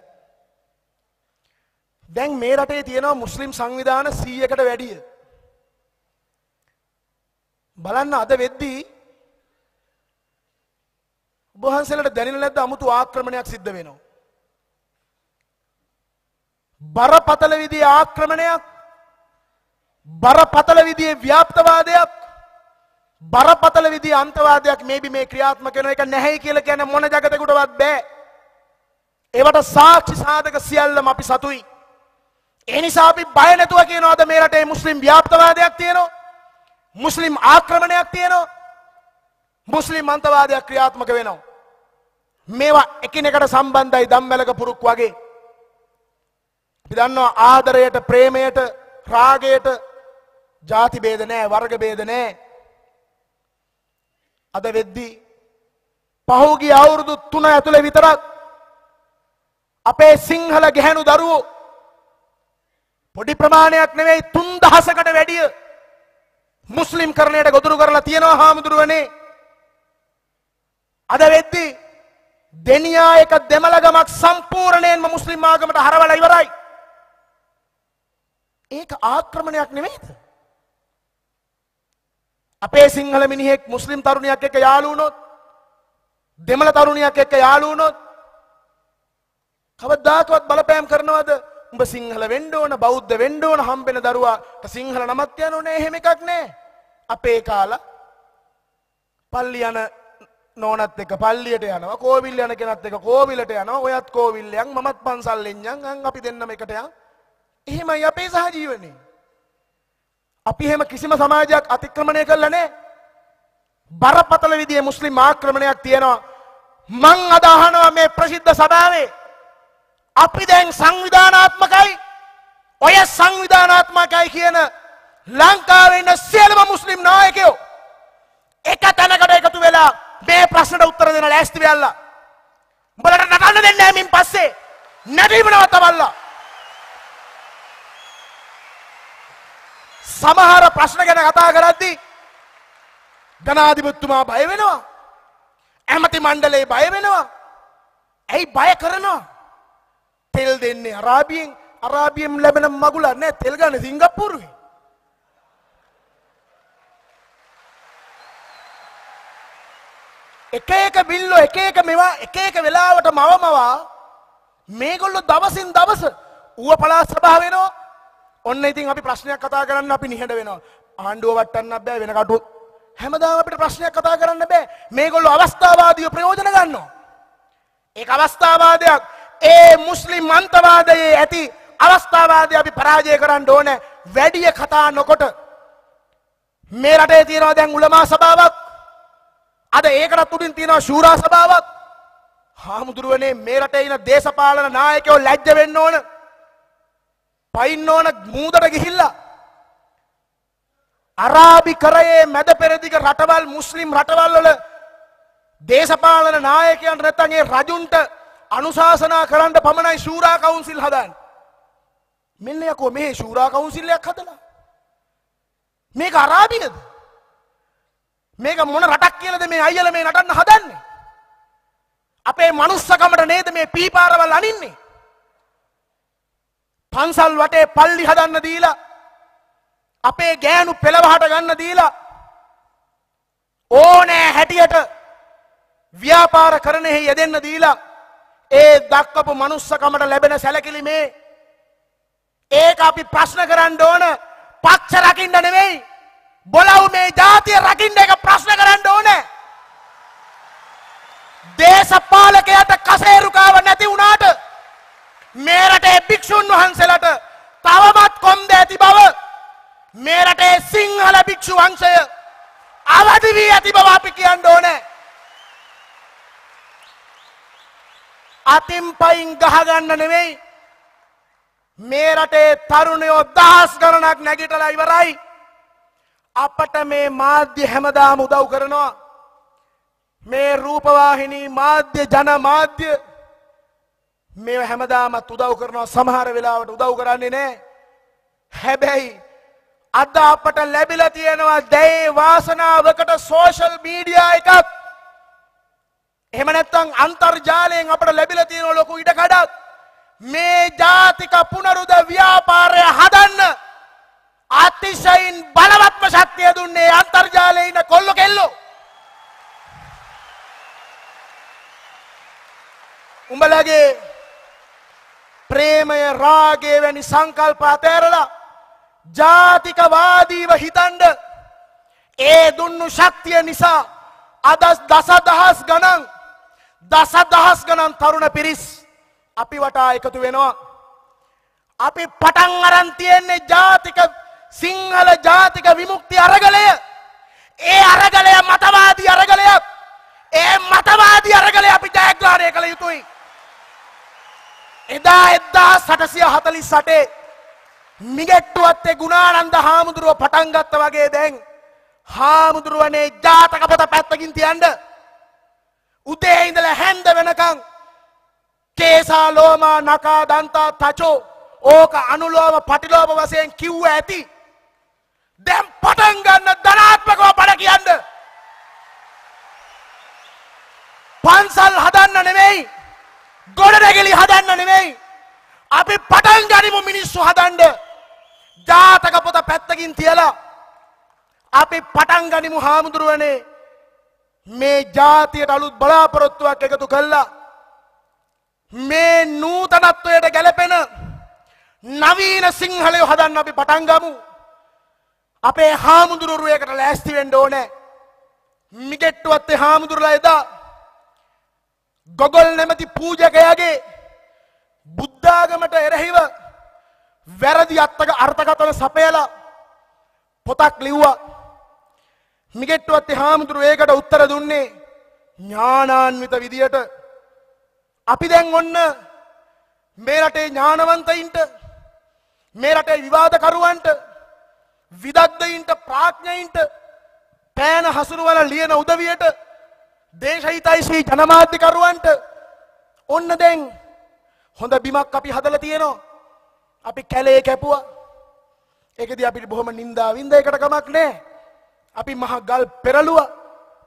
දැන් මේ රටේ තියෙනවා මුස්ලිම් සංවිධාන 100කට වැඩිය. බලන්න අද වෙද්දී උබහන්සේලට දැනෙන්නේ නැද්ද 아무තු ආක්‍රමණයක් සිද්ධ වෙනවා. බරපතල විදිහේ ආක්‍රමණයක් බරපතල විදිහේ ව්‍යාප්තවාදයක් බරපතල විදිහේ අන්තවාදයක් මේබි මේ ක්‍රියාත්මක වෙන එක නැහැයි කියලා කියන මොන జగතෙකුටවත් බෑ. ඒවට සාක්ෂි සාධක සියල්ලම අපි සතුයි. ඒ නිසා අපි බය නැතුව කියනවාද මේ රටේ මුස්ලිම් ව්‍යාප්තවාදයක් තියෙනවා? මුස්ලිම් ආක්‍රමණයක් තියෙනවා මුස්ලිම් අන්තවාදයක් ක්‍රියාත්මක වෙනවා. මේවා එකිනෙකට සම්බන්ධයි දම්වැලක පුරුක් වගේ. අපි දන්නවා ආදරයට ප්‍රේමයට රාගයට ಜಾති ભેද නැහැ වර්ග ભેද නැහැ. අද වෙද්දී පහුගිය අවුරුදු 3 ඇතුලේ විතරක් අපේ සිංහල ගැහැණු දරුවෝ පොඩි ප්‍රමාණයක් නෙවෙයි 3000කට වැඩිය මුස්ලිම් කරණයට ගොදුරු කරලා තියෙනවා හාමුදුරුවනේ. අද වෙද්දි දෙනියා එක දෙමළගමක් සම්පූර්ණයෙන්ම මුස්ලිම් ආගමට හරවලා ඉවරයි. ඒක ආක්‍රමණයක් නෙමෙයිද? අපේ සිංහල මිනිහෙක් මුස්ලිම් තරුණියක් එක්ක යාළු වුණොත් දෙමළ තරුණියක් එක්ක යාළු වුණොත් කවදාකවත් බලපෑම් කරනවද? උඹ සිංහල වෙන්න ඕන බෞද්ධ වෙන්න ඕන හම්බෙන දරුවාට සිංහල නමක් තියන්න ඕනේ එහෙම එකක් නෑ. අපේ කාලා පල්ලි යන නෝනත් එක පල්ලියට යනවා කෝවිල් යන කෙනත් එක කෝවිලට යනවා ඔයත් කෝවිල්ලයන් මමත් පන්සල්ලෙන්යන් අන් අපි දෙන්නම එකට යන් එහෙමයි අපේ සහජීවනේ අපි එහෙම කිසිම සමාජයක් අතික්‍රමණය කළා නෑ බරපතල විදිහේ මුස්ලිම් ආක්‍රමණයක් තියෙනවා මං අද අහනවා මේ ප්‍රසිද්ධ සභාවේ අපි දැන් සංවිධානාත්මකයි ඔය සංවිධානාත්මකයි කියන ලංකාවේ ඉන්න සියලුම මුස්ලිම් නායකයෝ එක තැනකට එකතු වෙලා මේ ප්‍රශ්නට උත්තර දෙන්න ලෑස්ති වෙලා. උඹලට නටන්න දෙන්නේ නැහැ මින් පස්සේ. නැටීම නවත්තවල්ලා. සමහර ප්‍රශ්න ගැන කතා කරද්දී ජනාධිපතිතුමා බය වෙනවා. ඇමති මණ්ඩලේ බය වෙනවා. ඇයි බය කරනවා? තෙල් දෙන්නේ අරාබියෙන් අරාබියෙන් ලැබෙන මගුලක් නෑ තෙල් ගන්න සිංගප්පූරුවේ. එක එක බිල්ලෝ එක එක මෙවා එක එක වෙලාවට මවමවා මේගොල්ලෝ දවසින් දවස ඌව පලාස් සභාව වෙනවා ඔන්න ඉතින් අපි ප්‍රශ්නයක් කතා කරන්න අපි නිහඬ වෙනවා ආණ්ඩුව වටන්න බෑ වෙන කටු හැමදාම අපිට ප්‍රශ්නයක් කතා කරන්න බෑ මේගොල්ලෝ අවස්ථාවාදීව ප්‍රයෝජන ගන්නවා ඒක අවස්ථාවාදයක් ඒ මුස්ලිම් අන්තවාදයේ ඇති අවස්ථාවාදය අපි පරාජය කරන්න ඕන වැඩිය කතා නොකොට මේ රටේ තියෙනවා දැන් උලමා සභාවක් අද ඒකට තුලින් තියෙනවා ශූරා සභාවක්. හාමුදුරුවනේ මේ රටේ ඉන දේශපාලන නායකයෝ ලැජ්ජ වෙන්න ඕන. පයින්න ඕන මූදට ගිහිල්ලා. අරාබි කරයේ මැද පෙරදිග රටවල් මුස්ලිම් රටවල් වල දේශපාලන නායකයන්ට නැත්නම් ඒ රජුන්ට අනුශාසනා කරන්න පමණයි ශූරා කවුන්සිල් හදන්නේ. මෙන්න යකෝ මේ ශූරා කවුන්සිල් එකක් හදලා. මේක අරාබියද? මේක මොන රටක් කියලද මේ අයියල මේ නටන්න හදන්නේ. අපේ මනුස්සකමට නේද මේ පීපාරවල් අනින්නේ. පන්සල් වටේ පල්ලි හදන්න දීලා අපේ ගෑනු පෙළවහට ගන්න දීලා ඕනෑ හැටියට ව්‍යාපාර කරනෙහි යෙදෙන්න දීලා ඒ දක්කපු මනුස්සකමට ලැබෙන සැලකිලිමේ ඒක අපි ප්‍රශ්න කරන්න ඕන පච්ච රකින්න නෙවෙයි බොලව් මේ ජාතිය රකින්න එක ප්‍රශ්න කරන්න ඕනේ. දේශපාලකයට කසේරුකාව නැති වුණාට මේ රටේ භික්ෂුන් වහන්සේලාට තවමත් කොන්ද ඇති බව මේ රටේ සිංහල භික්ෂු වංශය අවදි වී ඇති බව අපි කියන්න ඕනේ. අතින් පයින් ගහගන්න නෙවෙයි මේ රටේ තරුණයෝ දහස් ගණනක් නැගිටලා ඉවරයි. අපට මේ මාධ්‍ය හැමදාම උදව් කරනවා මේ රූපවාහිනී මාධ්‍ය ජන මාධ්‍ය මේ හැමදාමත් උදව් කරනවා සමහර වෙලාවට උදව් කරන්නේ නෑ හැබැයි අද අපට ලැබිලා තියෙනවා දැයි වාසනාවකට සෝෂල් මීඩියා එකක් එහෙම නැත්නම් අන්තර්ජාලයෙන් අපට ලැබිලා තියෙන ලොකු ඉඩකඩක් මේ ජාතික පුනරුද ව්‍යාපාරය හදන්න අතිශයින් බලවත්ම ශක්තිය දුන්නේ අන්තර්ජාලයේ ඉන්න කොල්ල කෙල්ලෝ. උඹලගේ ප්‍රේමය රාගය වැනි සංකල්ප අතෑරලා ජාතිකවාදීව හිතන්ඩ ඒ දුන්නු ශක්තිය නිසා අදස් දසදහස් ගණන් දසදහස් ගණන් තරුණ පිරිස් අපි වටා එකතු වෙනවා. අපි පටන් අරන් තියෙන්නේ ජාතික සිංහල ජාතික විමුක්ති අරගලය ඒ අරගලය මතවාදී අරගලයක් ඒ මතවාදී අරගලය අපි ජයග්‍රහණය කළ යුතුයි. එදා එද්දා සටසිය හතලි සටේ මිගෙට්ටුවත්තේ ගුණානන්ද හාමුදුරුව පටන්ගත්ත වගේ දැන් හාමුදුරුවනේ ජාතක පොත පැත්තකින් තියන්ඩ උදේ ඉඳල හැන්ද වෙනකං කේසා ලෝමා නකා දන්තා තචෝ ඕක අනුලෝම පටිලෝම වසයෙන් කිව්ව ඇති දැම් පටන් ගන්න ධනාත්මකව බණ කියන්න. පන්සල් හදන්න නෙමෙයි. ගොඩනැගිලි හදන්න නෙමෙයි. අපි පටන් ගනිමු මිනිස්සු හදන්න. ජාතක පොත පැත්තකින් තියලා අපි පටන් ගනිමු හාමුදුරුවනේ. මේ ජාතියට අලුත් බලාපොරොත්තුවක් එකතු කළා. මේ නූතනත්වයට ගැලපෙන නවීන සිංහලය හදන්න අපි පටන් ගමු. අපේ හාමුදුරුවයකට ලෑස්ති වෙන්ඩ ඕනෑ මිගෙට්ටුවත්තේ හාමුදුරලා එදා ගොගොල් නැමති පූජකයාගේ බුද්ධාගමට එරහිව වැරදි අත්තක අර්ථකතන සපයලා පොතක් ලිව්වා මිගෙට්ටුවත්තේ හාමුදුරුව ඒකට උත්තර දුන්නේ ඥානාන්විත විදියට අපි දැන් ඔන්න මේ රටේ ඥානවන්තයින්ට මේ රටේ විවාදකරුවන්ට විදක්්දයින්ට ප්‍රාඥ්ඥයින්ට පෑන හසුරුවල ලියන උදවියට දේශහිතයිශ්‍රී ජනමාධ්‍යකරුවන්ට ඔන්න දැන් හොඳ බිමක් අපි හදල තියෙනවා. අපි කැලේ කැපුව එකද අපිට බොහොම නින්දා වින්ද එකට කමක් නෑ. අපි මහ ගල් පෙරලුව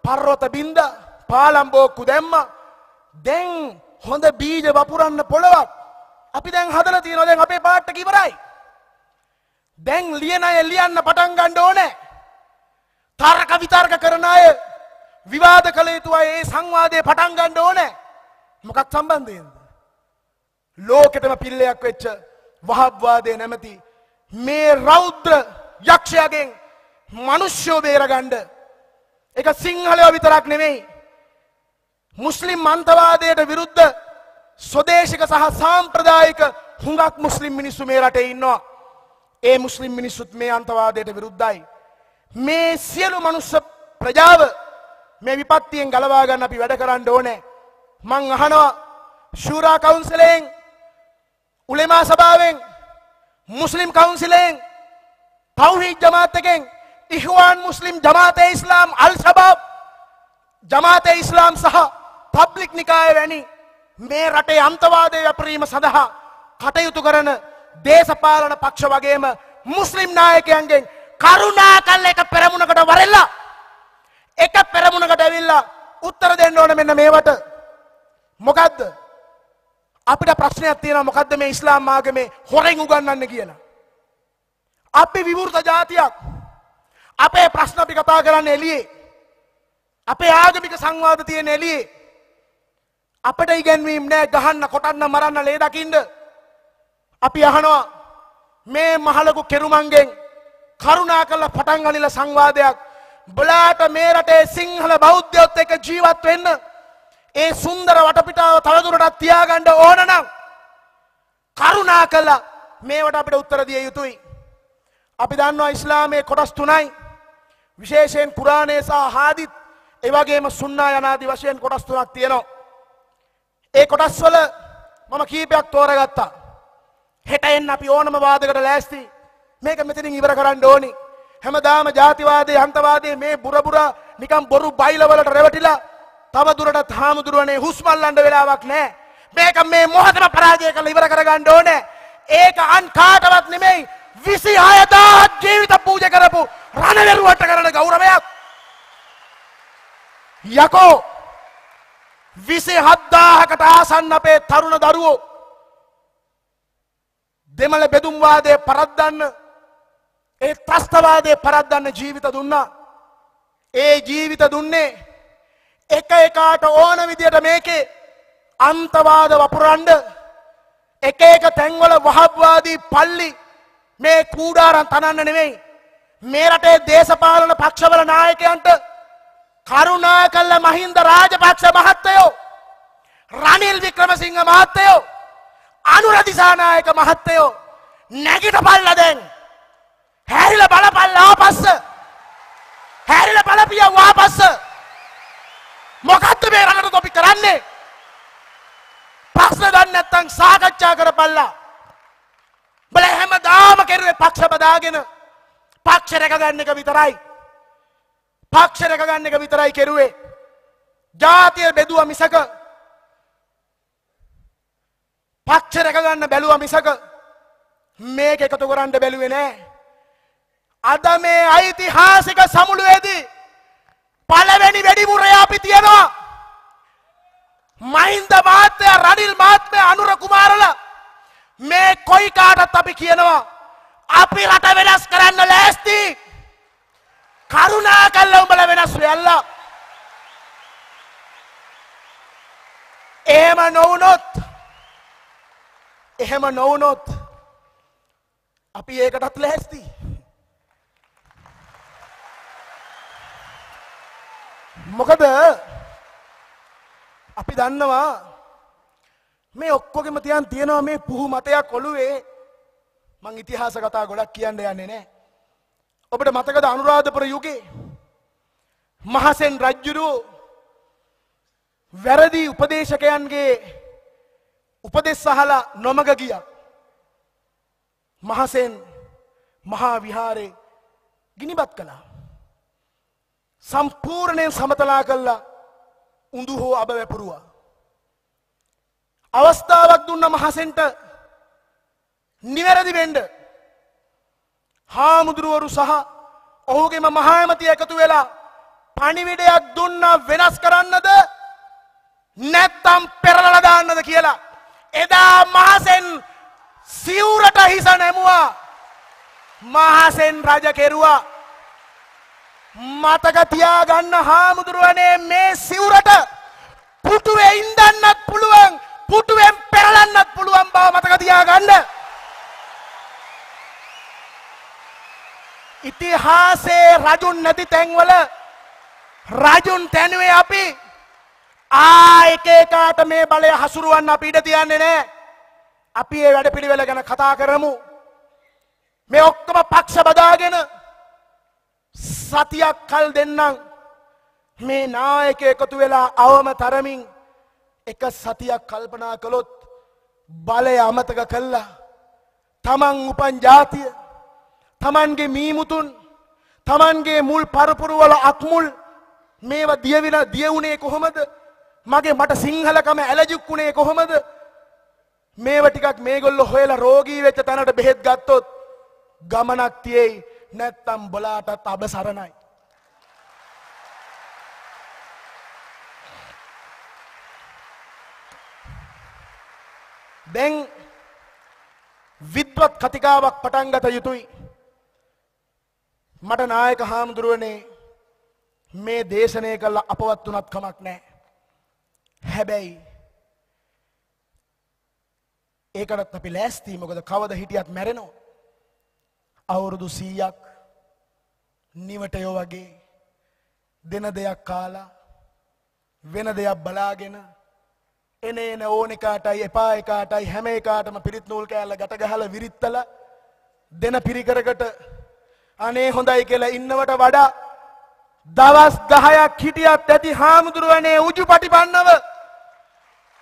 පර්රොත බින්ද පාලම්බෝක්කු දැම්ම දැන් හොඳ බීජ වපුරන්න පොළොවක් අපි දැන් හදල තියෙන දැන් අපේ පාට්ට කිවරයි. දැන් ලියන අය ලියන්න පටන් ගන්න ඕනේ. තර්ක විතර්ක කරන අය විවාද කළ යුතු අය ඒ සංවාදයේ පටන් ගන්න ඕනේ. මොකක් සම්බන්ධයෙන්ද? ලෝකෙටම පිල්ලයක් වෙච්ච වහබ්වාදය නැමැති මේ රෞද්‍ර යක්ෂයාගෙන් මිනිස්සු බේරගන්න ඒක සිංහලය විතරක් නෙමෙයි. මුස්ලිම් අන්තවාදයට විරුද්ධ ස්වදේශික සහ සාම්ප්‍රදායික හුඟක් මුස්ලිම් මිනිස්සු මේ රටේ ඉන්නවා. ඒ මුස්ලිම් මිනිස්සුත් මේ අන්තවාදයට විරුද්ධයි. මේ සියලු මනුස්ස ප්‍රජාව මේ විපත්තියෙන් ගලවා ගන්න අපි වැඩ කරන්න ඕනේ. මං අහනවා ශූරා කවුන්සිලයෙන් උලෙමා සභාවෙන් මුස්ලිම් කවුන්සිලයෙන් තවහීද් ජමාත් එකෙන් ඉහ්වාන් මුස්ලිම් ජමාතේ ඉස්ලාම් අල් සබාබ් ජමාතේ ඉස්ලාම් සහ පබ්ලික් නිකාය වැනි මේ රටේ අන්තවාදය වැපරීම සඳහා කටයුතු කරන දේශපාලන පක්ෂ වගේම මුස්ලිම් නායකයන්ගෙන් කරුණා කල්ල එක පෙරමුණකට වරෙල්ලා එක පෙරමුණකට ඇවිල්ලා උත්තර දෙන්න ඕන මෙන්න මේවට මොකක්ද අපිට ප්‍රශ්නයක් තියෙන මොකක්ද මේ ඉස්ලාම් මාගමේ හොරෙන් උගන්වන්න කියලා. අපි විවෘත ජාතියක් අපේ ප්‍රශ්න අපි කතා කරන්න එළියේ අපේ ආගමික සංවාද තියෙන එළියේ අපිට ඉගැන්වීම් නෑ ගහන්න කොටන්න මරන්න ලේ දකින්න අපි අහනවා මේ මහලකු කෙරුමන්ගෙන් කරුණා කල්ල පටන්ගනිල සංවාදයක් බලාට මේ රටේ සිංහල බෞද්ධයොත් එක ජීවත් වෙන්න ඒ සුන්දර වටපිටාව තවදුරටත් තියාගණ්ඩ ඕනනම් කරුණා කල්ලා මේවට අපිට උත්තර දිය යුතුයි. අපි දන්නවා ඉස්ලාමයේ කොටස් තුනයි විශේෂයෙන් කුරාණය සහ හාදිත් එවගේම සුන්නා යනාදී වශයෙන් කොටස් තුනක් තියෙනවා. ඒ කොටස්වල මම කීපයක් තෝරගත්තා. හෙට එන්න අපි ඕනම වාදකට ලෑස්ති. මේක මෙතනින් ඉවර කරන්න ඕනි. හැමදාම ජාතිවාදී අන්තවාදී මේ බුරබුර නිකම් බොරු බයිලවලට රැවටිලා තව දුරටත් හාමුදුරුවනේ හුස්මල්ලන්න වෙලාවක් නැහැ. මේක මේ මොහොතම පරාජය කරලා ඉවර කරගන්න ඕනේ. ඒක අන් කාටවත් නෙමෙයි 26000 ජීවිත පූජා කරපු රණවැරුවට කරන ගෞරවයක්. යකෝ 27000කට ආසන්න අපේ තරුණ දරුවෝ දෙමළ බෙදුම්වාදය පරද්දන්න ඒ ත්‍රස්තවාදය පරද්දන්න ජීවිත දුන්නා. ඒ ජීවිත දුන්නේ එක එකාට ඕන විදියට මේකේ අන්තවාද වපුරන්ඩ එක එක තැන්වල වහබ්වාදී පල්ලි මේ කූඩාරන් තනන්න නෙවෙයි. මේ රටේ දේශපාලන පක්ෂවල නායකයන්ට කරුණා කල්ල මහින්ද රාජපක්ෂ මහත්තයෝ රනිල් වික්‍රමසිංහ මහත්තයෝ අනුරදිසානායක මහත්තයෝ නැගිට පල්ල දැන් හැරිල බලපල්ල ආපස්ස හැරිල බලපිය වාපස්ස මොකත්ත මේ රඟට තොපි කරන්නේ පස්ස දන්න ඇත්තං සාකච්ඡා කර පල්ලා බල හැම දාම කෙරුවේ පක්ෂ බදාගෙන පක්ෂ රැකගන්න එක විතරයි පක්ෂ රැකගන්න එක විතරයි කෙරුවේ ජාතිය බෙදුව මිසක පක්ෂ රැකගන්න බැලුවා මිසක මේක එකතු කරන්න බැලුවේ නෑ. අද මේ ඓතිහාසික සමුළුවේදී පළවෙනි වැඩිමුරේ අපි තියනවා. මහින්ද මහත්තයා රනිල් මහත්මයා අනුර කුමාරලා මේ කොයි කාටත් අපි කියනවා අපි රට වෙනස් කරන්න ලෑස්ති. කරුණා කල්ල උඹල වෙනස් වෙල්ලා. එහෙම නොවුනොත් එහෙම නොවනොත් අපි ඒකටත් ලැහැස්ති. මොකද අපි දන්නවා මේ ඔක්කොගෙම තියන් තියෙනවා මේ පුහු මතයක් ඔළුවේ මං ඉතිහාස කතා ගොඩක් කියන්න යන්නේ නෑ. ඔබට මතකද අනුරාධපුර යුගයේ මහසෙන් රජ්ජුරුවෝ වැරදි උපදේශකයන්ගේ උපදෙස් අහලා නොමග ගියා. මහසෙන් මහා විහාරේ ගිනිබත් කළා. සම්පූර්ණයෙන් සමතලා කළා උඳු හෝ අබ වැපුරුවා. අවස්ථාවක් දුන්න මහසෙන්ට නිවැරදි වෙන්ඩ හාමුදුරුවරු සහ ඔහුගේම මහාමති එකතු වෙලා පණිවිඩයක් දුන්නා වෙනස් කරන්නද නැත්තම් පෙරලලදාන්නද කියලා එදා මහසෙන් සිවුරට හිස නැමුවා මහසෙන් රජ කෙරුවා මතක තියාගන්න හාමුදුරුවනේ මේ සිවුරට පුටුවේ ඉඳන්නත් පුළුවන් පුටුවෙන් පෙරලන්නත් පුළුවන් බව මතක තියාගන්න ඉතිහාසයේ රජුන් නැති තැන්වල රජුන් තැනුවේ අපි ආ එක එකාට මේ බලය හසුරුවන්න අපි ඉඩ තියන්නේ නෑ. අපි ඒ වැඩපිළිවෙල ගැන කතා කරමු. මේ ඔක්කොම පක්ෂ බදාගෙන සතියක් කල් දෙන්නම් මේ නායක එකතු වෙලා අවම තරමින් එක සතියක් කල්පනා කළොත් බලය අමතක කල්ලා තමන් උපන් ජාතිය තමන්ගේ මීමුතුන් තමන්ගේ මුල් පරපුරුවල අත්මුල් මේවා දියවිලා දියවුණේ කොහොමද මගේ මට සිංහලකම ඇලජුක් වුණේ කොහොමද? මේව ටිකක් මේගොල්ලෝ හොයලා රෝගී වෙච්ච තැනට බෙහෙත් ගත්තොත් ගමනක් තියෙයි. නැත්තම් බලාටත් අබසරණයි. දැන් විද්වත් කතිකාවක් පටන් ගත යුතුයි. මට නායක හාමුදුරුවනේ මේ දේශනය කළ අපවත් වුණත් කමක් නැහැ. හැබැයි ඒකටත් අපි ලෑස්තිී මොකද කවද හිටියත් මැරෙනවා. අවුරුදු සීයක් නිවටයෝ වගේ දෙන දෙයක් කාලා වෙන දෙයක් බලාගෙන එන එන ඕනෙකාටයි එපා එකාටයි හැම එකාටම පිරිත් නූල් කෑල්ල ගට ගහල විරිත්තල දෙන පිරිකරකට අනේ හොඳයි කියලා ඉන්නවට වඩා දවස් දහයක් හිටියත් ඇති හාමුදුරුවනේ උජු පටිපන්නව.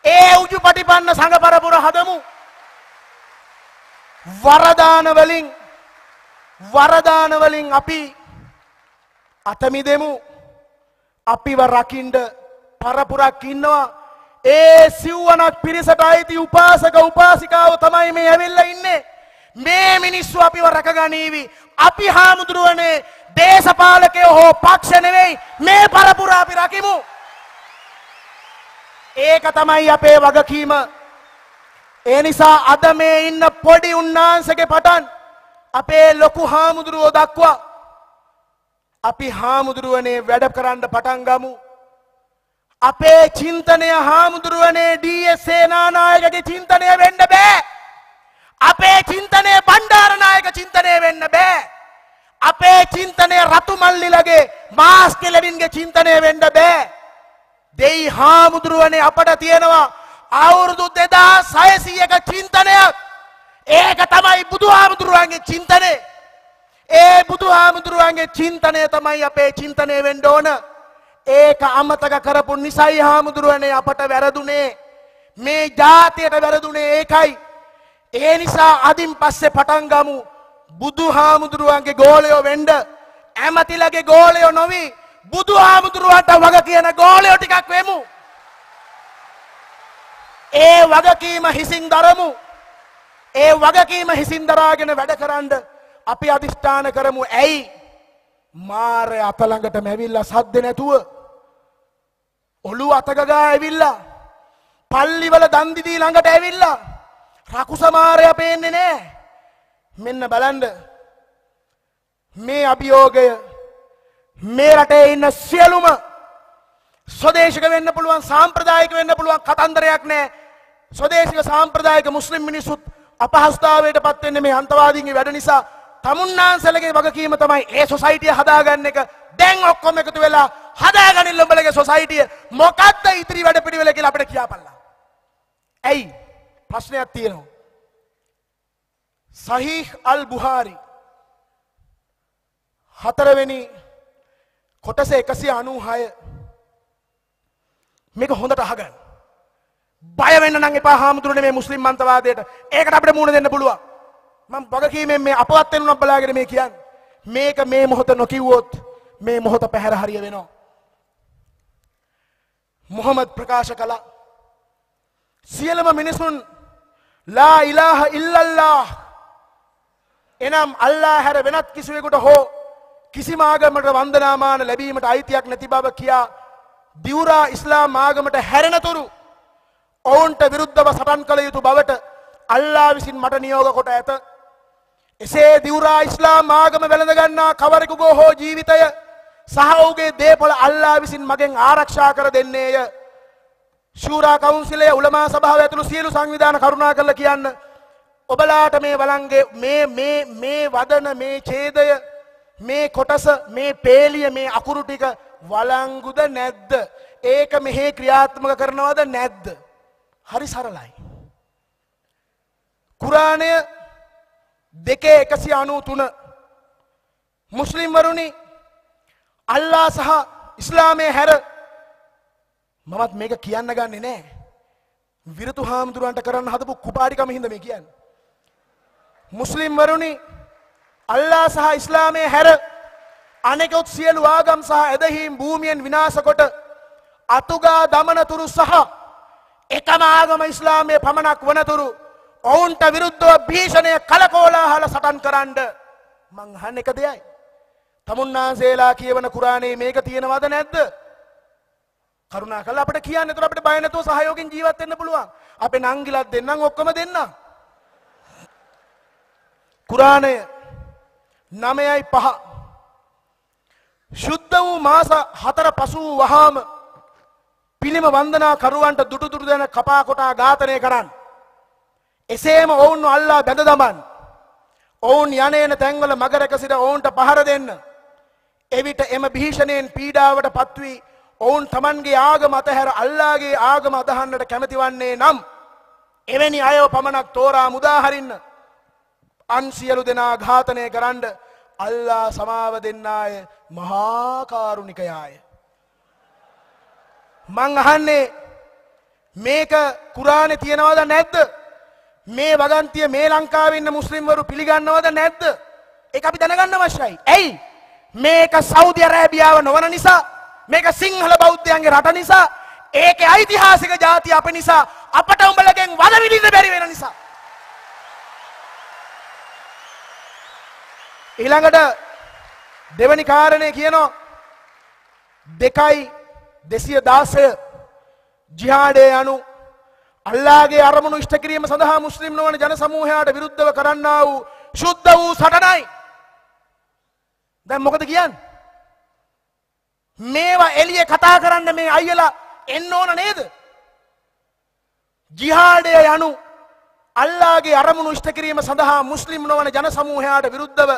ඒ උජු පටිපන්න සඟ පරපුර හදමු. වරදානවලින් වරදානවලින් අපි අතමි දෙමු අපිව රකින්ඩ පරපුරක් ඉන්නවා ඒ සිව්වනක් පිරිසට අයිති උපාසක උපාසිකාව තමයි මේ ඇවිල්ල ඉන්නේ මේ මිනිස්සු අපිව රකගනීවි අපි හාමුදුරුවනේ දේශපාලකය හෝ පක්ෂ නෙවෙයි මේ පරපුර අපි රකිමු ඒක තමයි අපේ වගකීම. ඒ නිසා අද මේ ඉන්න පොඩි උන්නාන්සගේ පටන් අපේ ලොකු හාමුදුරුවෝ දක්වා අපි හාමුදුරුවනේ වැඩ කරන්න පටන් ගමු. අපේ චින්තනය හාමුදුරුවනේ ඩීඑස් සේනානායකගේ චින්තනය වෙන්න බෑ. අපේ චින්තනය බණ්ඩාරනායක චින්තනය වෙන්න බෑ. අපේ චින්තනය රතු මල්ලිලගේ මාස් කෙලවින්ගේ චින්තනය වෙන්න බෑ. දෙයි හාමුදුරුවනේ අපට තියෙනවා අවුරුදු දෙදා සයසීයක චින්තනයක් ඒක තමයි බුදු හාමුදුරුවන්ගේ චින්තනය ඒ බුදු හාමුදුරුවන්ගේ චින්තනය තමයි අපේ චින්තනය වෙන්ඩ ඕන ඒක අමතක කරපු නිසයි හාමුදුරුවනේ අපට වැරදුනේ මේ ජාතියට වැරදුනේ ඒකයි ඒ නිසා අදින් පස්සේ පටන්ගමු බුදු හාමුදුරුවන්ගේ ගෝලයෝ වෙන්ඩ ඇමතිලගේ ගෝලයෝ නොවී බුදු හාමුදුරුවන්ට වග කියන ගෝලයෝ ටිකක් වෙමු. ඒ වගකීම හිසින් දරමු. ඒ වගකීම හිසින් දරාගෙන වැඩකරන්ඩ අපි අධිෂ්ඨාන කරමු ඇයි මාරය අපළඟට මැවිල්ල සද්ද නැතුව. ඔලු අතකගා ඇවිල්ලා. පල්ලිවල දන්දිදී ළඟට ඇවිල්ලා. රකුසමාරය පේන්නේ නෑ. මෙන්න බලන්ඩ මේ අභියෝගය මේ රටේ ඉන්න සියලුම ස්වදේශික වෙන්න පුළුවන් සාම්ප්‍රදායික වෙන්න පුළුවන් කතන්දරයක් නෑ ස්වදේශික සාම්ප්‍රදායික මුස්ලිම් මිනිසුත් අපහස්ථාවයට පත් වෙන්නේ මේ අන්තවාදීන්ගේ වැඩ නිසා තමුන්නාන්සලගේ වගකීම තමයි ඒ සොසයිටිය හදාගන්න එක දැන් ඔක්කොම එකතු වෙලා හදාගනින් උඹලගේ සොසයිටිය මොකද්ද ඉතිරි වැඩ පිළිවෙල කියලා අපිට කියපල්ලා ඇයි ප්‍රශ්නයක් තියෙනවා සහීහ් අල් බුහාරි හතරවෙනි කොටස එකසිය අනු හය මේක හොඳට අහගන්න බයවෙන්න නම් එපා හාමුදුරනේ මේ මුස්ලිම් මන්තවාදයට ඒකට අපිට මුණ දෙන්න පුළුවන් මම වගකීමෙන් මේ අපවත් වෙනුනක් බලාගෙන මේ කියන්නේ මේක මේ මොහොත නොකිව්වොත් මේ මොහොත පැහැර හරිය වෙනවා මොහමද් ප්‍රකාශ කළා සියලුම මිනිසුන් ලා ඉලාහ ඉල්ලල්ලා එනම් අල්ලා හැර වෙනත් කිසිවෙකුට හෝ කිසිම ආගමකට වන්දනාමාන ලැබීමට අයිතියක් නැති බව කියා දිවුරා ඉස්ලාම් ආගමට හැරෙනතුරු ඔවුන්ට විරුද්ධව සටන් කළ යුතු බවට අල්ලා විසින් මට නියෝග කොට ඇත. එසේ දිවුරා ඉස්ලාම් ආගම වැළඳගන්නා කවරෙකුගෝ හෝ ජීවිතය සහ ඔහුගේ දේපොළ අල්ලා විසින් මගෙන් ආරක්ෂා කර දෙන්නේය. ශූරා කවුන්සිලයේ උලමා සභාව ඇතුළු සියලු සංවිධාන කරුණා කරලා කියන්න ඔබලාට මේ වළංගේ මේ මේ මේ වදන මේ ඡේදය මේ කොටස මේ පේලිය මේ අකුරු ටික වලංගුද නැද්ද? ඒක මෙහි ක්‍රියාත්මක කරනවද නැද්ද? හරි සරලයි. කුරාණය දෙකේ එකසි අනූ තුන මුස්ලිම්වරුණි අල්ලා සහ ඉස්ලාමය හැර මමත් මේක කියන්න ගන්නේ නෑ. විරතු හාමුදුරුවන්ට කරන්න හදපු කුපාඩිකම හින්ද මේ කියන්න. මුස්ලිම්වරුණි අල්ලා සහ ඉස්ලාමය හැර අනෙකුත් සියලු ආගම් සහ ඇදහීම් භූමියෙන් විනාසකොට අතුගා දමනතුරු සහ එකම ආගම ඉස්ලාමය පමණක් වනතුරු ඔවුන්ට විරුද්ධව භීෂණය කලකෝලා හල සටන් කරන්න මංහන් එක දෙයයි. තමුන්නාන්සේලා කියවන කුරාණයේ මේක තියෙනවද නැද්ද. කරුණා කල අපට කියන්න තුර අපට බයනතුව සහයෝගෙන් ජීවත්වෙන්න පුළුවන් අපේ නංගිලත් දෙන්නම් ඔක්කම දෙන්න. කුරාණය නමයයි පහ ශුද්ධ වූ මාස හතර පසු වූ වහාම පිළිම වන්දනා කරුවන්ට දුටුදුරු දෙන කපා කොටා ඝාතනය කරන්න. එසේම ඔවුන් අල්ලා බැඳ දමන්. ඔවුන් යනේන තැන්වල මගරක සිට ඔවුන්ට පහර දෙන්න. එවිට එම භීෂණයෙන් පීඩාවට පත්වී ඔවුන් තමන්ගේ ආගම අතහැර අල්ලාගේ ආගම අදහන්නට කැමති වන්නේ නම් එවැනි අයව පමණක් තෝරා මුදාහරින්න. අන් සියලු දෙනා ඝාතනය කරන්න අල්ලා සමාව දෙන්නාය මහාකාරුණිකයාය. මං අහන්නේ මේක කුරාණේ තියෙනවද නැද්ද? මේ වගන්තිය මේ ලංකාවේ ඉන්න මුස්ලිම්වරු පිළිගන්නවද නැද්ද? ඒක අපි දැනගන්න අවශ්‍යයි. ඇයි? මේක සෞදි අරාබියාව නොවන නිසා, මේක සිංහල බෞද්ධයන්ගේ රට නිසා, ඒකේ ඓතිහාසික ಜಾති අප නිසා, අපට උඹලගෙන් වද විඳින්න බැරි වෙන නිසා. ඊළඟට දෙවැනි කාරණය කියනවා දෙකයි දෙසිය දාසය ජිහාඩය යනු අල්ලාගේ අරමුණු ෂ්ටකිරීම සඳහා මුස්ලිම් නොවන ජන සමූහයාට විරුද්ධව කරන්න වූ ශුද්ධ වූ සටනයි. දැන් මොකද කියන්න. මේවා එලිය කතා කරන්න මේ අයියලා එන්න ඕන නේද. ජිහාඩය යනු අල්ලාගේ අරමුණු ෂ්ටකිරීම සඳහා මුස්ලිම් නොවන ජන සමූහයාට විරුද්ධව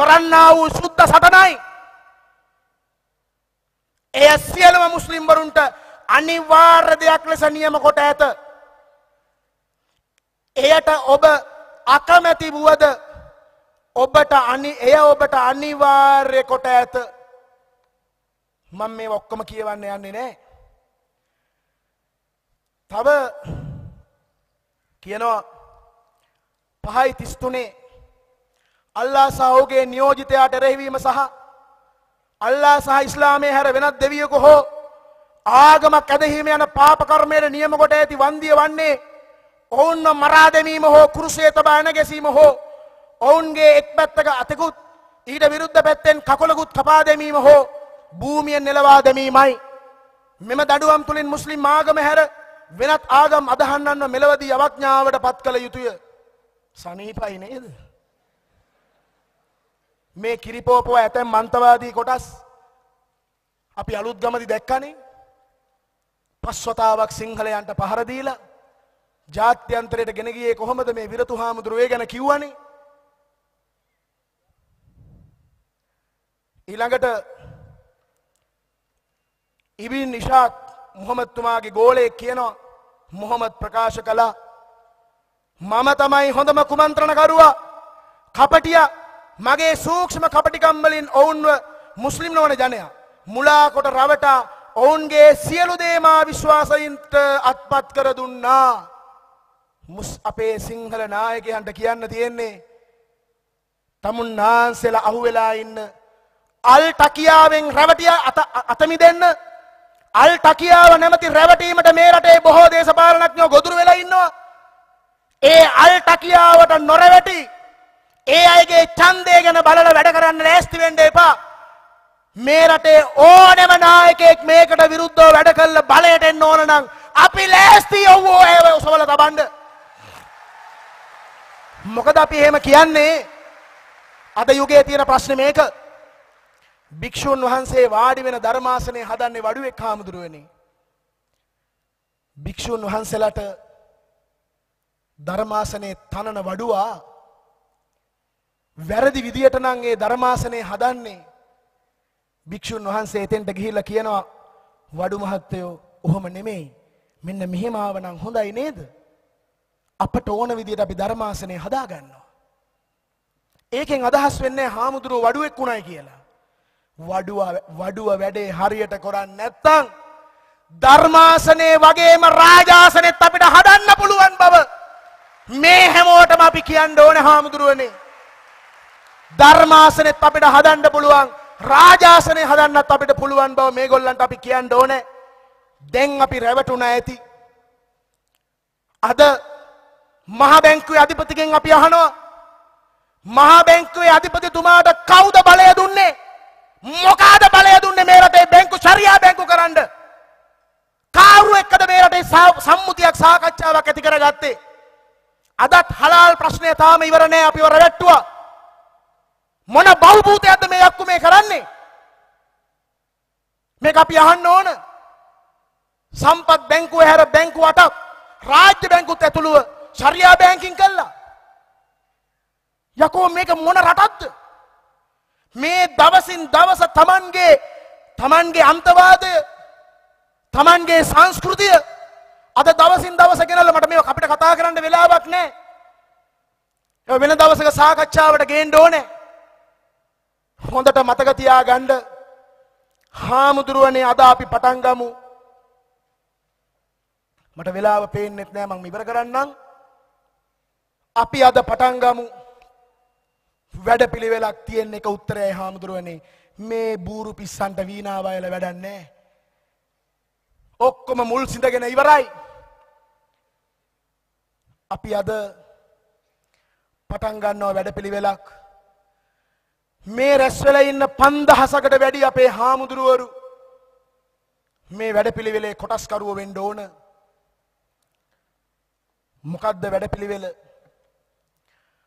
කරන්නා වූ සුද්ධ සටනයි. එය සියලම මුස්ලිම්වරුන්ට අනිවාර්ය දෙයක් ලෙස නියම කොට ඇත. එයට ඔබ අකමැති වුවද ඔබට අනි එය ඔබට අනිවාර්ය කොට ඇත. මම මේ ඔක්කොම කියවන්න යන්නේ නෑ. තව කියනවා පහයි තිස්තුනේ අල්ලා සහ ඔහුගේ නියෝජිතයාට එරෙහිවීම සහ අල්ලා සහ ඉස්ලාමයේ හැර වෙනත් දෙවියෙකු හෝ ආගමක් ඇදහිීම යන පාප කර්මයේ නියම කොට ඇති වන්දිය වන්නේ ඔවුන්ව මරා දැමීම හෝ කුරුසයේ තබා නැගැසීම හෝ ඔවුන්ගේ එක් පැත්තක අතෙකුත් ඊට විරුද්ධ පැත්තෙන් කකුලකුත් කපා දැමීම හෝ භූමිය නෙලවා දැමීමයි මෙම දඩුවම් තුලින් මුස්ලිම් ආගම හැර වෙනත් ආගම් අදහන්නන්ව මෙලවදී අවඥාවට පත් කළ යුතුය සනීපයි නේද මේ කිරිපෝපුව ඇතැම් මන්තවාදී කොටස් අපි අලුත් ගමති දැක්කනේ පස්වතාවක් සිංහලයන්ට පහරදීලා ජාත්‍යන්තරයට ගෙනගියේ කොහොමද මේ විරතු හාමුදුරුවේ ගැන කිව්වනේ ඊළඟට ඉබින් නිෂාත් මොහොමත්තුමාගේ ගෝලයෙක් කියනවා මොහොමත් ප්‍රකාශ කළා මම තමයි හොඳම කුමන්ත්‍රණකරුවා කපටියා මගේ සූක්ෂම කපටිකම් වලින් ඔවුන්ව මුස්ලිම් නොවන ජනයා මුලා කොට රවටා ඔවුන්ගේ සියලු දේ මා විශ්වාසයින්ට අත්පත් කර දුන්නා. මුස් අපේ සිංහල නායකයන්ට කියන්න තියෙන්නේ තමුන් නාන්සෙලා අහුවෙලා ඉන්න අල් ටකියාවෙන් රැවටිය අතමි දෙන්න අල් ටකියාව නැමති රැවටීමට මේ රටේ බොහෝ දේශපාලනඥයෝ ගොදුරු වෙලා ඉන්නවා. ඒ අල් ටකියාවට නොරැවටි ඒ අයගේ ඡන්දය ගැන බලලා වැඩ කරන්න ලෑස්ති වෙන්න එපා. මේ රටේ ඕනෑම නායකයෙක් මේකට විරුද්ධව වැඩ කළ බලයට එන්න ඕන නම් අපි ලෑස්ති යවෝ ඒව උසවල තබන්න. මොකද අපි එහෙම කියන්නේ අද යුගයේ තියෙන ප්‍රශ්නේ මේක. භික්ෂුන් වහන්සේ වාඩි වෙන ධර්මාසනේ හදන්නේ වඩුවෙක් හාමුදුරුවනේ. භික්ෂුන් වහන්සේලාට ධර්මාසනේ තනන වඩුවා වැරදි විදියට නම් ඒ ධර්මාසනේ හදන්නේ. භික්ෂුන් වහන්සේ එතෙන්ට ගිහිල්ලා කියනවා වඩු මහත්තයෝ ඔහොම නෙමෙයි. මෙන්න මෙහෙම ආවනම් හොඳයි නේද? අපට ඕන විදියට අපි ධර්මාසනේ හදාගන්නවා. ඒකෙන් අදහස් වෙන්නේ හාමුදුරුව වඩුවෙක් වුණයි කියලා. වඩුව වඩුව වැඩේ හරියට කරන්නේ නැත්නම් ධර්මාසනේ වගේම රාජාසනෙත් අපිට හදන්න පුළුවන් බව මේ හැමෝටම අපි කියන්න ඕනේ හාමුදුරුවනේ. ධර්මාසනෙත් අපිට හදන්න පුළුවන් රාජාසනය හදන්නත් අපිට පුළුවන් බව මේ ගොල්ලන්ට අපි කියන්න ඕන දැන් අපි රැවටුන ඇති අද මහබැංකුවේ අධිපතිකෙන් අපි අහනවා මහබැංකුවේ අධිපතිතුමාට කවුද බලය දුන්නේ මොකාද බලය දුන්නේ මේ රටේ බැංකු ශරියා බැංකු කරන්න කාරු එක්කද මේ රටේ සම්මුතියක් සාකච්ඡාවක් ඇති කරගත්තේ අදත් හලාල් ප්‍රශ්නය තාම ඉවර නෑ අපිව රැවට්ටුවා මොන බෞභූතයක්ද මේ යක්කු මේ කරන්නේ මේක අපි අහන්න ඕන සම්පත් බැංකුව හැර බැංකුව අටක් රාජ්‍ය බැංකුත් ඇතුළුව ශරියා බැංකින් කළා යකෝ මේක මොන රටක්ද මේ දවසින් දවස තමන්ගේ තමන්ගේ අන්තවාදය තමන්ගේ සංස්කෘතිය අද දවසින් දවස ගෙනල්ලා මට මේක අපිට කතා කරන්න වෙලාවක් නැහැ. ඒ වෙන දවසක සාකච්ඡාවට ගේන්න ඕනේ. හොඳට මතක තියාගන්න හාමුදුරුවනේ අද අපි පටන් ගමු. මට වෙලාව පේන්නෙත් නෑ මං ඉවර කරන්නම්. අපි අද පටන් ගමු. වැඩපිළිවෙලක් තියෙන එක උත්තරයයි හාමුදුරුවනේ. මේ බూరు පිස්සන්ට වීණා වයල වැඩක් නෑ. ඔක්කොම මුල් සිඳගෙන ඉවරයි. අපි අද පටන් ගන්නවා වැඩපිළිවෙලක්. මේ රැස්වෙලා ඉන්න 5000කට වැඩි අපේ හාමුදුරුවරු මේ වැඩපිළිවෙලේ කොටස්කරුවෝ වෙන්න ඕන. මොකද්ද වැඩපිළිවෙල?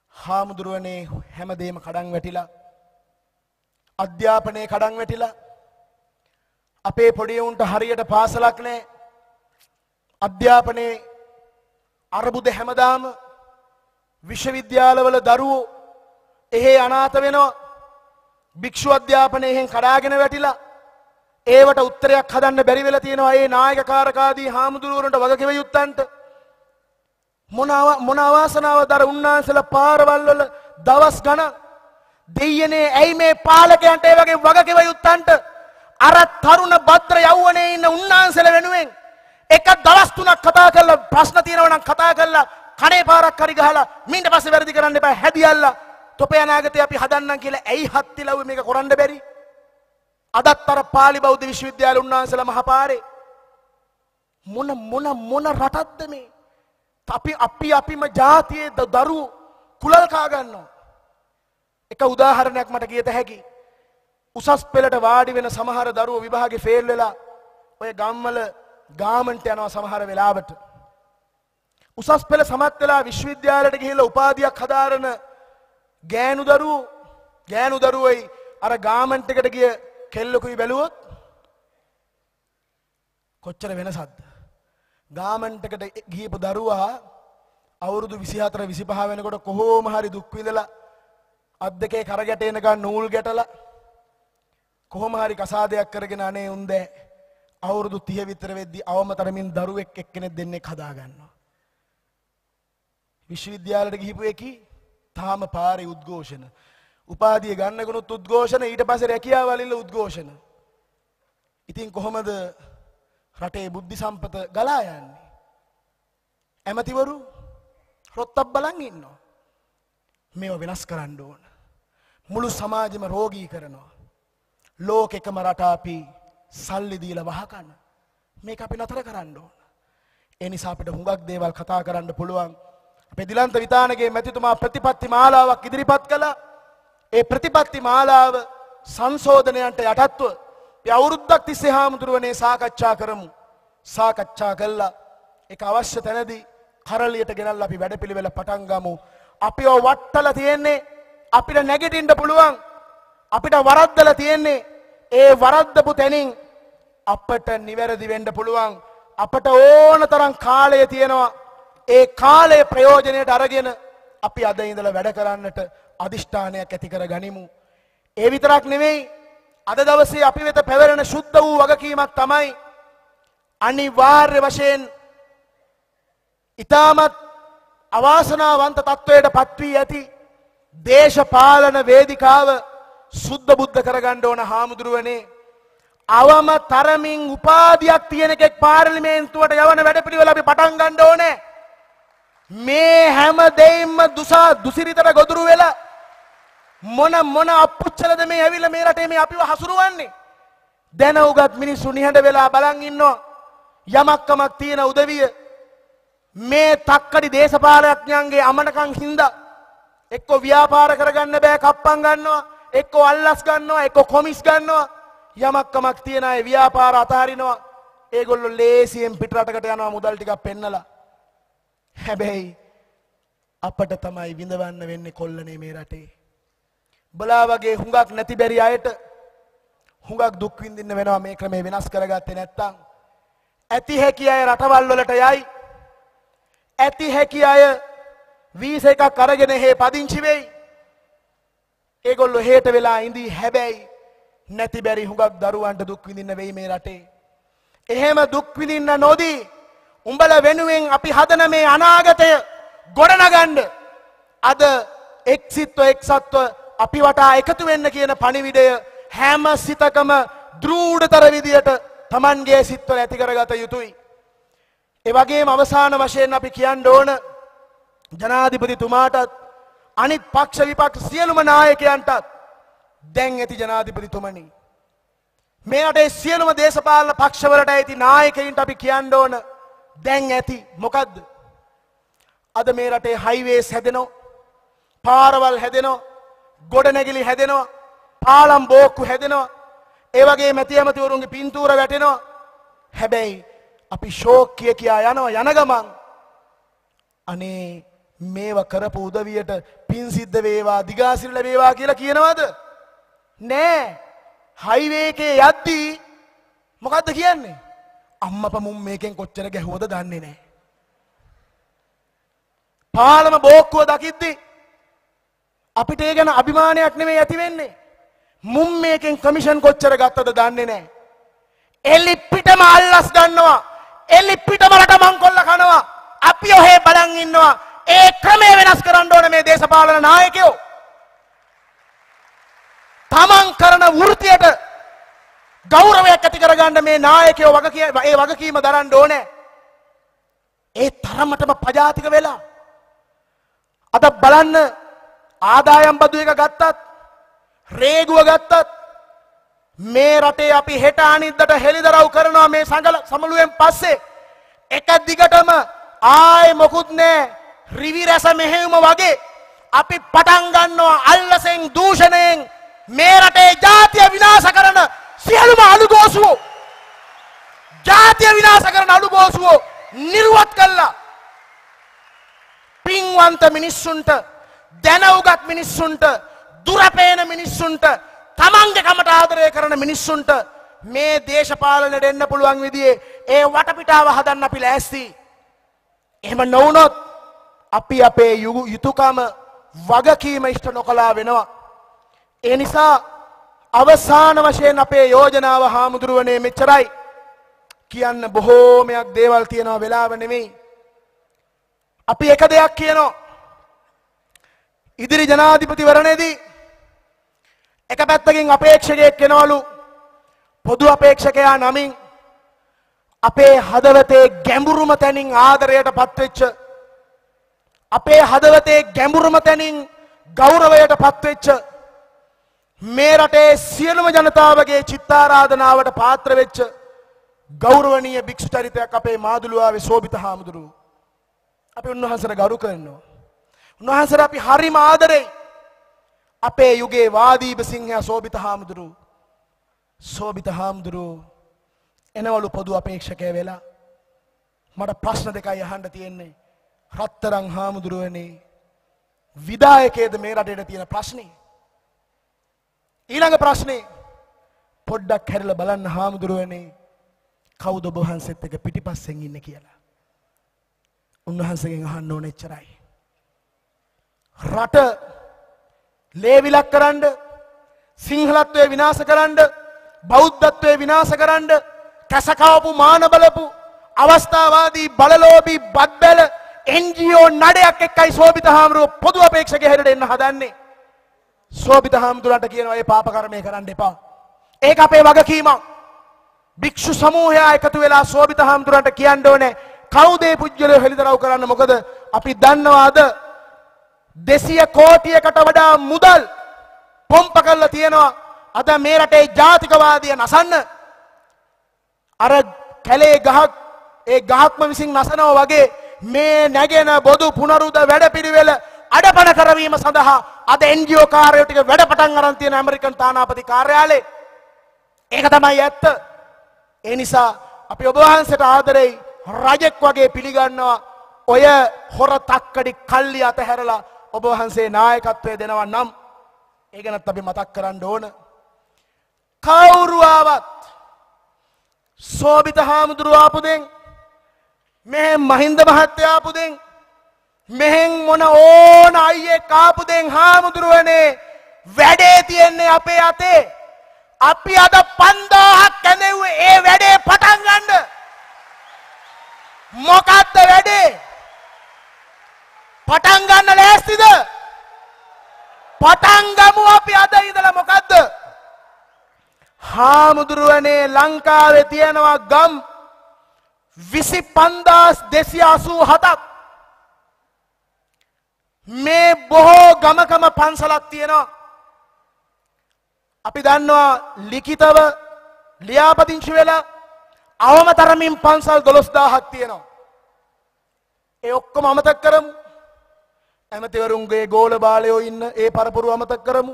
හාමුදුරුවනේ හැමදේම කඩන් වැටිලා අධ්‍යාපනයේ කඩන් වැටිලා අපේ පොඩි උන්ට හරියට පාසලක් නැහැ. අධ්‍යාපනයේ අරබුද හැමදාම විශ්වවිද්‍යාලවල දරුවෝ එහෙ අනාථ වෙනවා. භික්ෂු අධ්‍යාපනයෙන් කඩාගෙන වැටිලා ඒවට උත්තරයක් හදන්න බැරිවෙල තියෙනවා ඒ නායකකාරකාදී හාමුදුරුවරට වගකිව යුත්තන්ට මොන අවාසනාව දර උන්නාන්සල පාරවල්වල දවස් ගන දෙයනේ ඇයි මේ පාලකයන්ට ඒ වගේ වගකිව යුත්තන්ට අර තරුණ බද්‍ර යව්වනේ ඉන්න උන්නාන්සල වෙනුවෙන් එක දවස් තුනක් කතා කරලා ප්‍රශ්න තියෙනවා නම් කතා කරලා කනේ පාරක් හරි ගහලා මින්ට පස්සේ වැරදි කරන්න එපා හැදියල්ලා තොපයනාගත අපි හදන්නම් කියලා ඇයි හත්තිලව් මේක කොරන්න බැරි අදත් අර පාලි බෞද්ධ විශ්වවිද්‍යාල උන්වහන්සේලා මහපාරේ මොන මොන මොන රටක්ද මේ අපි අපි අපිම ජාතියේ දරු කුලල් කා ගන්නවා එක උදාහරණයක් මට කියත හැකි උසස් පෙළට වාඩි වෙන සමහර දරුවෝ විභාගේ ෆේල් වෙලා ඔය ගම්වල ගාමන්ට යනවා සමහර වෙලාවට උසස් පෙළ සමත් වෙලා විශ්වවිද්‍යාලයට ගිහිල්ලා උපාධියක් හදාරන ගෑනු දරුවෝ ගෑනු දරුවයි අර ගාමන්ට් එකට ගිය කෙල්ලකුයි බැලුවොත් කොච්චර වෙනසක්ද ගාමන්ට් එකට ගියපු දරුවා අවුරුදු 24 25 වෙනකොට කොහොම හරි දුක් විඳලා අත් දෙකේ කර ගැටේනකන් නූල් ගැටලා කොහොම හරි කසාදයක් කරගෙන අනේ උන්දෑ අවුරුදු 30 විතර වෙද්දී අවමතරමින් දරුවෙක් එක්කෙනෙක් දෙන්නෙක් හදා ගන්නවා විශ්වවිද්‍යාලයට ගිහිපු එකී තාම පාරේ උද්ඝෝෂණ. උපාධිය ගන්නගුණුත් උද්ඝෝෂණ ඊට පස්සේ රැකියාවලින්ල උද්ඝෝෂණ. ඉතින් කොහොමද රටේ බුද්ධි සම්පත ගලා යන්නේ? ඇමතිවරු රොත්තක් බලන් ඉන්නවා. මේව වෙනස් කරන්න ඕන. මුළු සමාජෙම රෝගී කරනවා. ලෝකෙකම රට අපි සල්ලි දීලා වහකන. මේක අපි නතර කරන්න ඕන. ඒ නිසා අපිට හුඟක් දේවල් කතා කරන්න පුළුවන්. අපේ දිලන්ත විතානගේ මැතිතුමා ප්‍රතිපත්ති මාලාවක් ඉදිරිපත් කළා. ඒ ප්‍රතිපත්ති මාලාව සංශෝධනයන්ට යටත්ව අවුරුද්දක් තිස්සේ හාමුදුරුවනේ සාකච්ඡා කරමු. සාකච්ඡා කළා. ඒක අවශ්‍ය තැනදී කරලියට ගෙනල්ලා අපි වැඩපිළිවෙල පටන් ගමු. අපිව වට්ටලා තියෙන්නේ අපිට නැගිටින්න පුළුවන්. අපිට වරද්දලා තියෙන්නේ ඒ වරද්දපු තැනින් අපට නිවැරදි වෙන්න පුළුවන්. අපට ඕන තරම් කාලය තියෙනවා. ඒ කාලයේ ප්‍රයෝජනයට අරගෙන අපි අද ඉඳල වැඩ කරන්නට අධිෂ්ඨානයක් ඇති කර ගනිමු. ඒ විතරක් නෙවෙයි අද දවසේ අපි වෙත පැවරෙන ශුද්ධ වූ වගකීමක් තමයි අනිවාර්ය වශයෙන් ඉතාමත් අවාසනාවන්ත තත්ත්වයට පත්වී ඇති දේශපාලන වේදිකාව සුද්ධ බුද්ධ කරගන්න ඕන හාමුදුරුවනේ අවම තරමින් උපාධියක් තියෙන එකෙක් පාර්ලිමේන්තුවට යවන වැඩපිළිවෙල අපි පටන් ගන්න ඕනේ මේ හැම දෙයින්ම දුසා දුසිරිතට ගොදුරු වෙලා මොන මොන අපුච්චලද මේ ඇවිල්ලා මේ රටේ මේ අපිව හසුරුවන්නේ දැන උගත් මිනිස්සු නිහඬ වෙලා බලන් ඉන්නවා යමක්කමක් තියෙන උදවිය මේ තක්කඩි දේශපාලඥයන්ගේ අමනකම් හින්දා එක්ක ව්‍යාපාර කරගන්න බෑ කප්පම් ගන්නවා එක්ක අල්ලස් ගන්නවා එක්ක කොමිස් ගන්නවා යමක්කමක් තියෙන අය ව්‍යාපාර අතහරිනවා ඒගොල්ලෝ ලේසියෙන් පිටරටකට යනවා මුදල් ටිකක් පෙන්නලා හැබැයි අපට තමයි විඳවන්න වෙන්නේ කොල්ලනේ මේ රටේ. බලා වගේ හුඟක් නැති බැරි අයට හුඟක් දුක් විඳින්න වෙනවා මේ ක්‍රමේ වෙනස් කරගත්තේ නැත්තම්. ඇති හැකි අය රටවල් වලට යයි. ඇති හැකි අය වීස එකක් අරගෙන හේ පදිංචි වෙයි. ඒගොල්ලෝ හේට වෙලා ඉඳී හැබැයි නැති බැරි හුඟක් දරුවන්ට දුක් විඳින්න වෙයි මේ රටේ. එහෙම දුක් විඳින්න නොදී උඹල වෙනුවෙන් අපි හදන මේ අනාගතය ගොඩනගන්න අද එක්සිත්ව එක්සත්ව අපි වටා එකතු වෙන්න කියන පණිවිඩය හැම සිතකම දෘූඩතර විදියට තමන්ගේ සිත්වල ඇතිකරගත යුතුයි. එවගේම අවසාන වශයෙන් අපි කියන්න ඕන ජනාධිපතිතුමාටත් අනිත් පක්ෂ විපක්ෂ සියලුම නායකයන්ටත් දැන් ඇති ජනාධිපතිතුමනි. මේ අටේ සියලුම දේශපාලන පක්ෂවලට ඇති නායකයින්ට අපි කියන්න ඕන දැන් ඇති මොකක්ද අද මේ රටේ හයිවේස් හැදෙනෝ පාරවල් හැදෙනෝ ගොඩනැගිලි හැදෙනවා පාලම් බෝක්කු හැදෙනවා ඒවගේ මැතියමතිවරුන්ගේ පින්තූර වැටෙනවා හැබැයි අපි ශෝක් කිය කියා යනවා යන ගමන් අනේ මේව කරපු උදවියට පින් සිද්ධ වේවා දිගාසිර ලැබේවා කියලා කියනවද නෑ හයිවේ එකේ යද්දී මොකද්ද කියන්නේ අම්මප මුම් මේකෙන් කොච්චර ගැහුවද දන්නේ නෑ. පාලම බෝක්කුව දකිද්දි අපිට ඒ ගැන අභිමානයක් නෙමේ ඇති වෙන්නේ. මුම් මේකෙන් කමිෂන් කොච්චර ගත්තද දන්නේ නෑ. එලිප්පිටම අල්ලස් ගන්නවා. එලිප්පිටම රට මංකොල්ල කනවා. අපි ඔහේ බලන් ඉන්නවා. ඒ ක්‍රමේ වෙනස් කරන්න ඕන මේ දේශපාලන නායකයෝ. තමන් කරන වෘතියට ගෞරවයක් ඇති කරගන්න මේ නායකයෝ වග කිය ඒ වගකීම දරන්න ඕනෑ. ඒ තරමටම පජාතික වෙලා. අද බලන්න ආදායම් බදු එක ගත්තත් රේගුව ගත්තත් මේ රටේ අපි හෙට අනිද්දට හෙළිදරව් කරනවා මේ සඟල සමළුවෙන් පස්සේ එක දිගටම ආය මොකුත් නෑ රිවි රැස මෙහෙයුම වගේ අපි පටන් ගන්නවා අල්ලසෙන් දූෂණයෙන් මේ රටේ ජාතිය විනාශ කරන සියලුම අලුගෝසුවෝ ජාතිය විනාශ කරන අලුගෝසුවෝ නිර්වත් කළා පින්වන්ත මිනිස්සුන්ට දැනවුගත් මිනිස්සුන්ට දුරපේන මිනිස්සුන්ට තමන්ගේ කමට ආදරය කරන මිනිස්සුන්ට මේ දේශපාලනයට එන්න පුළුවන් විදිහේ ඒ වටපිටාව හදන්න අපි ලෑස්ති. එහෙම නොවුනොත් අපි අපේ යුතුකම වගකීම ඉෂ්ට නොකලා වෙනවා. ඒ නිසා අවසාන වශයෙන් අපේ යෝජනාව හාමුදුරුවනේ මෙච්චරයි කියන්න බොහෝමයක් දේවල් තියෙනවා වෙලාව නෙමෙයි. අපි එක දෙයක් කියනවා. ඉදිරි ජනාධිපතිවරණයේදී එක පැත්තකින් අපේක්ෂකයෙක් වෙනවලු පොදු අපේක්ෂකයා නමින් අපේ හදවතේ ගැඹුරුම තැනින් ආදරයට පත්වෙච්ච අපේ හදවතේ ගැඹුරුම තැනින් ගෞරවයට පත්වෙච්ච මේ රටේ සියලුම ජනතාවගේ චිත්තාරාධනාවට පාත්‍ර වෙච්ච ගෞරවනීය භික්ෂු චරිතයක් අපේ මාදුළුවාවේ සෝබිත හාමුදුරුව. අපි උන්වහන්සේට ගරු කරනවා. උන්වහන්සේට අපි හරිම ආදරෙයි. අපේ යුගයේ වාදීප සිංහයා සෝබිත හාමුදුරුව. සෝබිත හාමුදුරුව එනවලු පොදු අපේක්ෂකය වෙලා මට ප්‍රශ්න දෙකයි අහන්න තියෙන්නේ. රත්තරන් හාමුදුරුවනේ විදායකයේද මේ රටේට තියෙන ප්‍රශ්නේ? ඊළඟ ප්‍රශ්නේ පොඩ්ඩක් හැරිලා බලන්න හාමුදුරුවනේ කවුද ඔබ වහන්සේත් එක්ක පිටිපස්සෙන් ඉන්නේ කියලා. උන්වහන්සේගෙන් අහන්න ඕන එච්චරයි. රට ලේවිලක් කරන්න සිංහලත්වය විනාශ කරන්න බෞද්ධත්වය විනාශ කරන්න කැසකාවපු මාන බලපු අවස්ථාවාදී බලලෝබී බද්බැල එන්ජියෝ නඩයක් එක්කයි සෝබිත හාමුරුව පොදු අපේක්ෂක හැරට එන්න හදන්නේ. සෝබිත හාමුදුරන්ට කියනවා ඒ පාප කර්මය කරන්න එපා. ඒක අපේ වගකීමක්. භික්ෂු සමූහයා එකතු වෙලා සෝබිත හාමුදුරන්ට කියන්න ඕනේ කවුද මේ පුජ්‍යලය හෙළිදරව් කරන්න මොකද අපි දන්නවාද 200 කෝටියකට වඩා මුදල් පොම්ප කරලා තියෙනවා අද මේ රටේ ජාතිකවාදය නසන්න අර කැලේ ගහක් ඒ ගහක්ම විසින් නසනවා වගේ මේ නැගෙන බොදු පුනරුද වැඩපිළිවෙල අඩපණ කරවීම සඳහා අද එන්ජියෝ කාරයෝ ටික වැඩ පටන් අරන් තියෙන ඇමරිකන් තානාපති කාර්යාලේ. ඒක තමයි ඇත්ත. ඒ නිසා අපි ඔබ වහන්සේට ආදරෙයි රජෙක් වගේ පිළිගන්නවා ඔය හොර තක්කඩි කල්ලි අතහැරලා ඔබ වහන්සේ නායකත්වය දෙනවා නම් ඒ ගැනත් අපි මතක් කරන්න ඕන. කවුරු ආවත් සෝබිත හාමුදුරුවෝ ආපු දෙන් මෙහෙ මහින්ද මහත්තයා ආපු දෙන් මෙහෙන් මොන ඕන අයියේ කාපුදෙන් හාමුදුරුවනේ වැඩේ තියෙන්නේ අපේ අතේ. අපි අද 5000ක් කැඳෙව්වේ ඒ වැඩේ පටන් ගන්න. මොකක්ද වැඩේ? පටන් ගන්න ලෑස්තිද? පටන් ගමු අපි අද ඉඳලා මොකද්ද? හාමුදුරුවනේ ලංකාවේ තියෙනවා ගම් 25287ක් මේ බොහෝ ගමකම පන්සලක් තියෙනවා. අපි දන්නවා ලිඛිතව ලියාපදිංචි වෙලා අවම තරමින් පන්සල් 12000ක් තියෙනවා. ඒ ඔක්කොම අමතක කරමු. ඇමතිවරුන්ගේ ගෝල බාලයෝ ඉන්න ඒ පරපුර අමතක කරමු.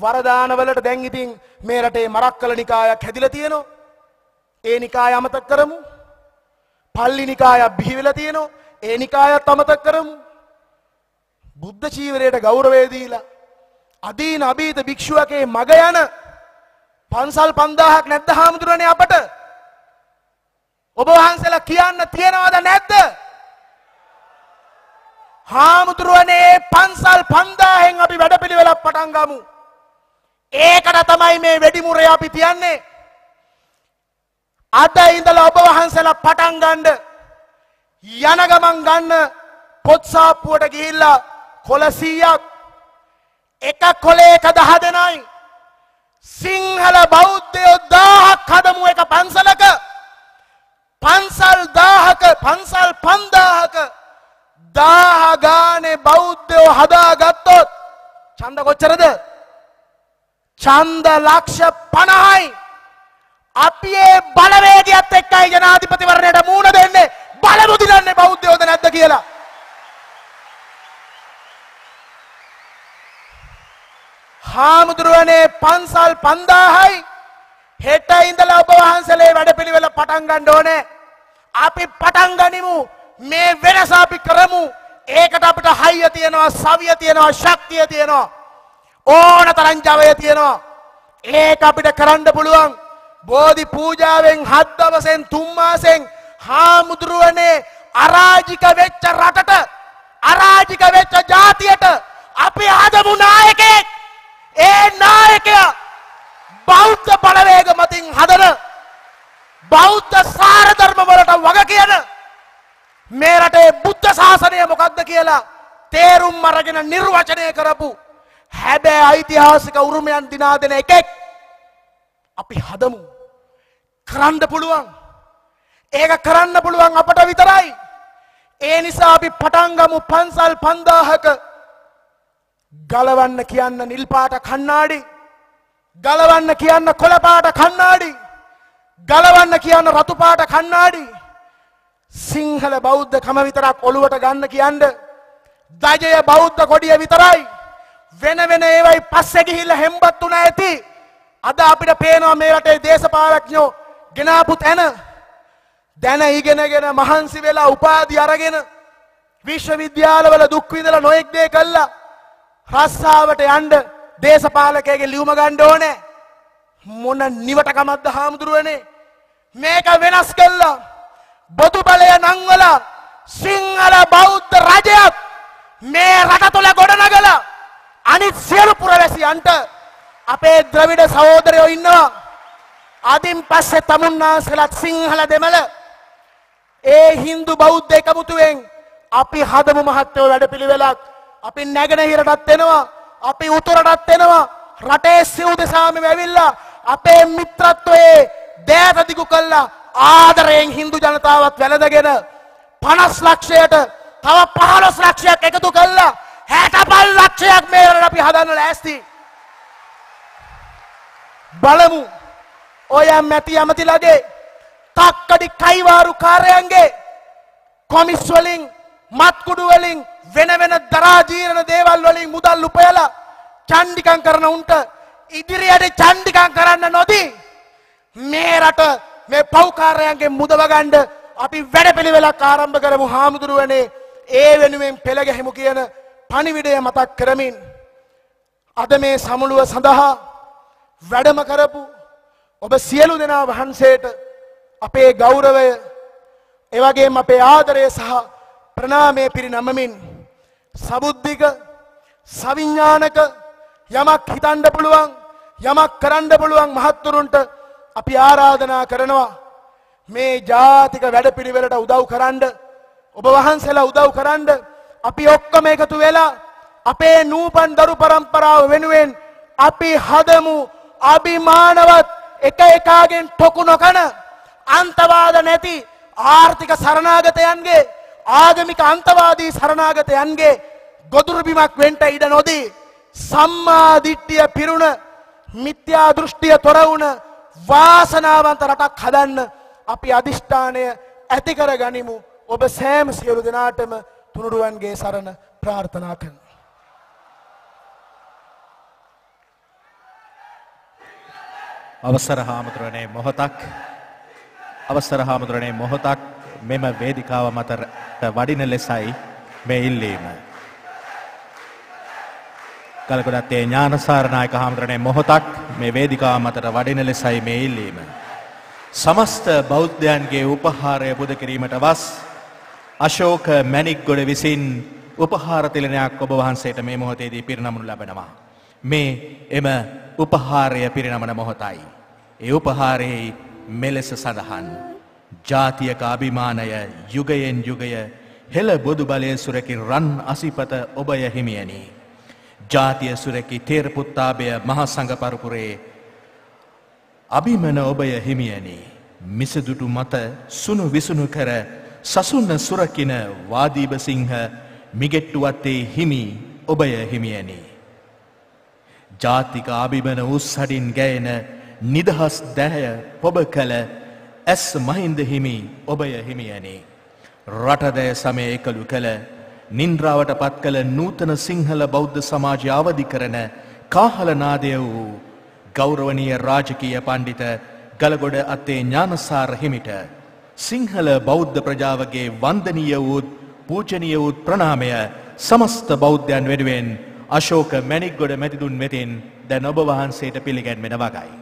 වරදානවලට දැන් ඉතින් මේ රටේ මරක්කල නිකායක් හැදිලා තියෙනවා. ඒ නිකාය අමතක කරමු. පල්ලි නිකායක් බිහි වෙලා තියෙනවා. ඒ නිකායත් අමතක කරමු. බුද්ධ චීවරයට ගෞරවය දීලා අදීන අභීත භික්ෂුවකේ මග යන පන්සල් 5000ක් නැද්ද හාමුදුරනේ අපට? ඔබ වහන්සේලා කියන්න තියනවද නැද්ද? හාමුදුරුවනේ පන්සල් 5000න් අපි වැඩපිළිවෙලක් පටන් ගමු. ඒකට තමයි මේ වෙඩිමුරේ අපි තියන්නේ. අද ඉඳලා ඔබ වහන්සේලා පටන් ගන්න යන ගමන් ගන්න පොත් සාප්පුවට ගිහිල්ලා කොලසීයක් එක කොලේ එක දහ දෙනයි සිංහල බෞද්ධයෝ දාහක් හදමු එක පන්සලක පන්සල් දාහක පන්සල් පන්දාහක දාහගානේ බෞද්ධයෝ හදාගත්තොත් චන්ද කොච්චරද චන්ද ලක්ෂ පණහයි අපි ඒ බලවේගයත් එක්කයි ජනාධිපතිවරණයට මූණ දෙන්නේ බලමු දිනන්නේ බෞද්ධයෝද නැද්ද කියලා හාමුදුරුවනේ පන්සල් පන්දාහයි හෙට ඉඳලා ඔබ වහන්සලේ වැඩපිළිවෙල පටන් ගන්න ඕනේ. අපි පටන් ගනිමු. මේ වෙනස අපි කරමු. ඒකට අපිට හයිය තියෙනවා, සවිය තියෙනවා, ශක්තිය තියෙනවා. ඕන තරම් ජවය තියෙනවා. ඒක අපිට කරන්න පුළුවන්. බෝධි පූජාවෙන් හත් දවසෙන් තුන් මාසෙන් හාමුදුරුවනේ අරාජික වෙච්ච රටට අරාජික වෙච්ච ජාතියට අපි ආදමු නායකයෙක් ඒ නායකයා බෞද්ධ බලවේග මතින් හදන බෞද්ධ සාරධර්ම වලට වග කියන මේ රටේ බුද්ධ ශාසනය මොකක්ද කියලා තේරුම් අරගෙන නිර්වචනය කරපු හැබැයි ඓතිහාසික උරුමයන් දිනා දෙන එකෙක් අපි හදමු කරන්න පුළුවන් ඒක කරන්න පුළුවන් අපට විතරයි ඒ නිසා අපි පටන් ගමු පන්සල් 5000ක ගලවන්න කියන්න නිල්පාට කන්නාඩි ගලවන්න කියන්න කොළපාට කන්නාඩි ගලවන්න කියන්න රතුපාට කන්නාඩි සිංහල බෞද්ධ කම විතරක් ඔළුවට ගන්න කියන්න දජය බෞද්ධ කොඩිය විතරයි වෙන වෙන ඒවයි පස්සෙ ගිහිල්ල හෙම්බත් වුණ ඇති අද අපිට පේනවා මේ රටේ දේශපාලඥෝ ගෙනාපු තැන දැන ඉගෙනගෙන මහන්සි වෙලා උපාධි අරගෙන විශ්වවිද්‍යාලවල දුක් විඳලා නොඑක් දේ කළා රස්සාාවට යන්ඩ දේශපාලකයගේ ලියුම ගණ්ඩ ඕනේ මොන නිවටකමත්ද හාමුදුරුවනේ මේක වෙනස් කල්ලා බොදු බලය නංවල සිංහල බෞද්ධ රජයත් මේ රට තුළ ගොඩනගල අනිත් සියලු පුරවැසියන්ට අපේ ද්‍රවිඩ සහෝදරයෝ ඉන්නවා අදින් පස්සේ තමුන්නාසලත් සිංහල දෙමළ ඒ හින්දු බෞද්ධ එකමුතුවෙන් අපි හදමු මහත්තයෝ වැඩ පිළිවෙලක් අපි නැගෙනහිරටත් එනවා අපි උතුරටත් එනවා රටේ සිව් දෙසාමම ඇවිල්ලා අපේ මිත්‍රත්වයේ දෑත දිගු කළා ආදරයෙන් හින්දු ජනතාවත් වැළඳගෙන 50 ලක්ෂයට තව 15 ලක්ෂයක් එකතු කළා 65 ලක්ෂයක් මේ රට අපි හදන්න ලෑස්ති බලමු ඔය මැති ඇමතිලාගේ තක්කඩි කයිවාරු කාර්යයන්ගේ කොමිස් වලින් මත්කුඩු වලින් වෙන වෙන දරාජීරණ දේවල් වලින් මුදල් උපයලා චණ්ඩිකම් කරන උන්ට ඉදිරියට චණ්ඩිකම් කරන්න නොදී මේ රට මේ පෞකාරයන්ගේ මුදවගණ්ඩ අපි වැඩපිළිවෙලක් ආරම්භ කරමු හාමුදුරුවනේ ඒ වෙනුවෙන් පෙළගැහෙමු කියන පණිවිඩය මතක් කරමින් අද මේ සමුළුව සඳහා වැඩම කරපු ඔබ සියලු දෙනා වහන්සේට අපේ ගෞරවය එවගේම අපේ ආදරය සහ ප්‍රනාමය පිරිනමමින් සබුද්ධික සවිඤ්ඥානක යමක් හිතන්ඩ පුළුවන් යමක් කරන්ඩ පුළුවන් මහත්තුරුන්ට අපි ආරාධනා කරනවා මේ ජාතික වැඩපිළිවෙලට උදව් කරන්ඩ ඔබ වහන්සේලා උදව් කරන්ඩ අපි ඔක්කොම එකතු වෙලා අපේ නූපන් දරු පරම්පරාව වෙනුවෙන් අපි හදමු අභිමානවත් එක එකාගෙන් ටොකු නොකන අන්තවාද නැති ආර්ථික සරණාගතයන්ගේ ආගමික අන්තවාදී සරණාගතයන්ගේ ගොදුරුබිමක් වෙන්ට ඉඩ නොදී සම්මාධිට්ටිය පිරුණ මිත්‍යා දෘෂ්ටිය තොරවුණ වාසනාවන්ත රටක් හදන්න අපි අධිෂ්ඨානය ඇතිකර ගනිමු ඔබ සෑම සියලු දෙනාටම තුනුරුවන්ගේ සරණ ප්‍රාර්ථනා කරන. අවසර හාමුදුරනේ මොහොතක් අවසර හාමුදුරනේ මොහොතක් මෙම වේදිකාව මත වඩින ලෙසයි මේ ඉල්ලීම. කලකොඩත්තේ ඥානසාරණායක හාමුදුරනේ මොහොතක් මේ වේදිකාව මතට වඩින ලෙසයි මේ ඉල්ලීම. සමස්ත බෞද්ධයන්ගේ උපහාරය පුද කිරීමට වස් අශෝක මැණික්ගොඩ විසින් උපහාර තිලනයක් ඔබ වහන්සේට මේ මොහොතේදී පිරිනමනු ලැබෙනවා. මේ එම උපහාරය පිරිනමන මොහොතයි. ඒ උපහාරයේ මෙලෙස සඳහන්. ජාතියක අභිමානය යුගයෙන් යුගය හෙළ බොදු බලය සුරැකි රන් අසිපත ඔබය හිමියනි. ජාතිය සුරැකි තේරපුත්තාභය මහසඟ පරපුරේ අභිමන ඔබය හිමියනි මිසදුටු මත සුනු විසුණු කර සසුන්න සුරකින වාදීබසිංහ මිගෙට්ටුවත්තේ හිමි ඔබය හිමියනි. ජාතික අභිමන උස්සඩින් ගැයන නිදහස් දැහැය පොබ කළ ඇස් මහින්ද හිමි ඔබය හිමියනේ. රටදෑ සමය එකළු කළ නින්ද්‍රාවට පත් කළ නූතන සිංහල බෞද්ධ සමාජ අවධි කරන කාහලනාදය වූ ගෞරවනීය රාජකීය පණ්ඩිත ගලගොඩ අත්තේ ඥානසාර හිමිට සිංහල බෞද්ධ ප්‍රජාවගේ වන්දනීය වූත් පූජනීය වූත් ප්‍රණාමය සමස්ත බෞද්ධයන් වෙනුවෙන් අශෝක මැණික්ගොඩ මැතිදුන් වෙතින් දැන් ඔබ වහන්සේට පිළිගැන්වෙන වගයි.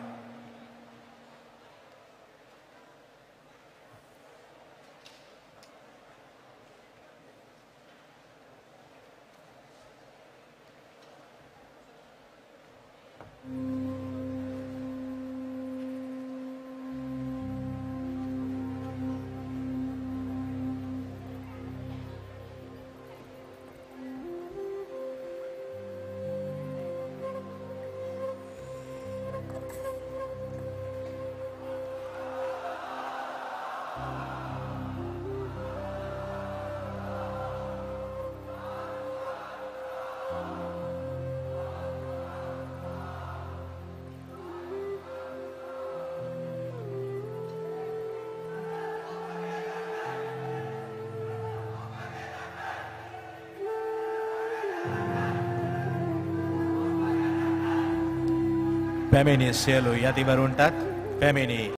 පැමිණි සියලු යතිවරුන්ටත් පැමිණි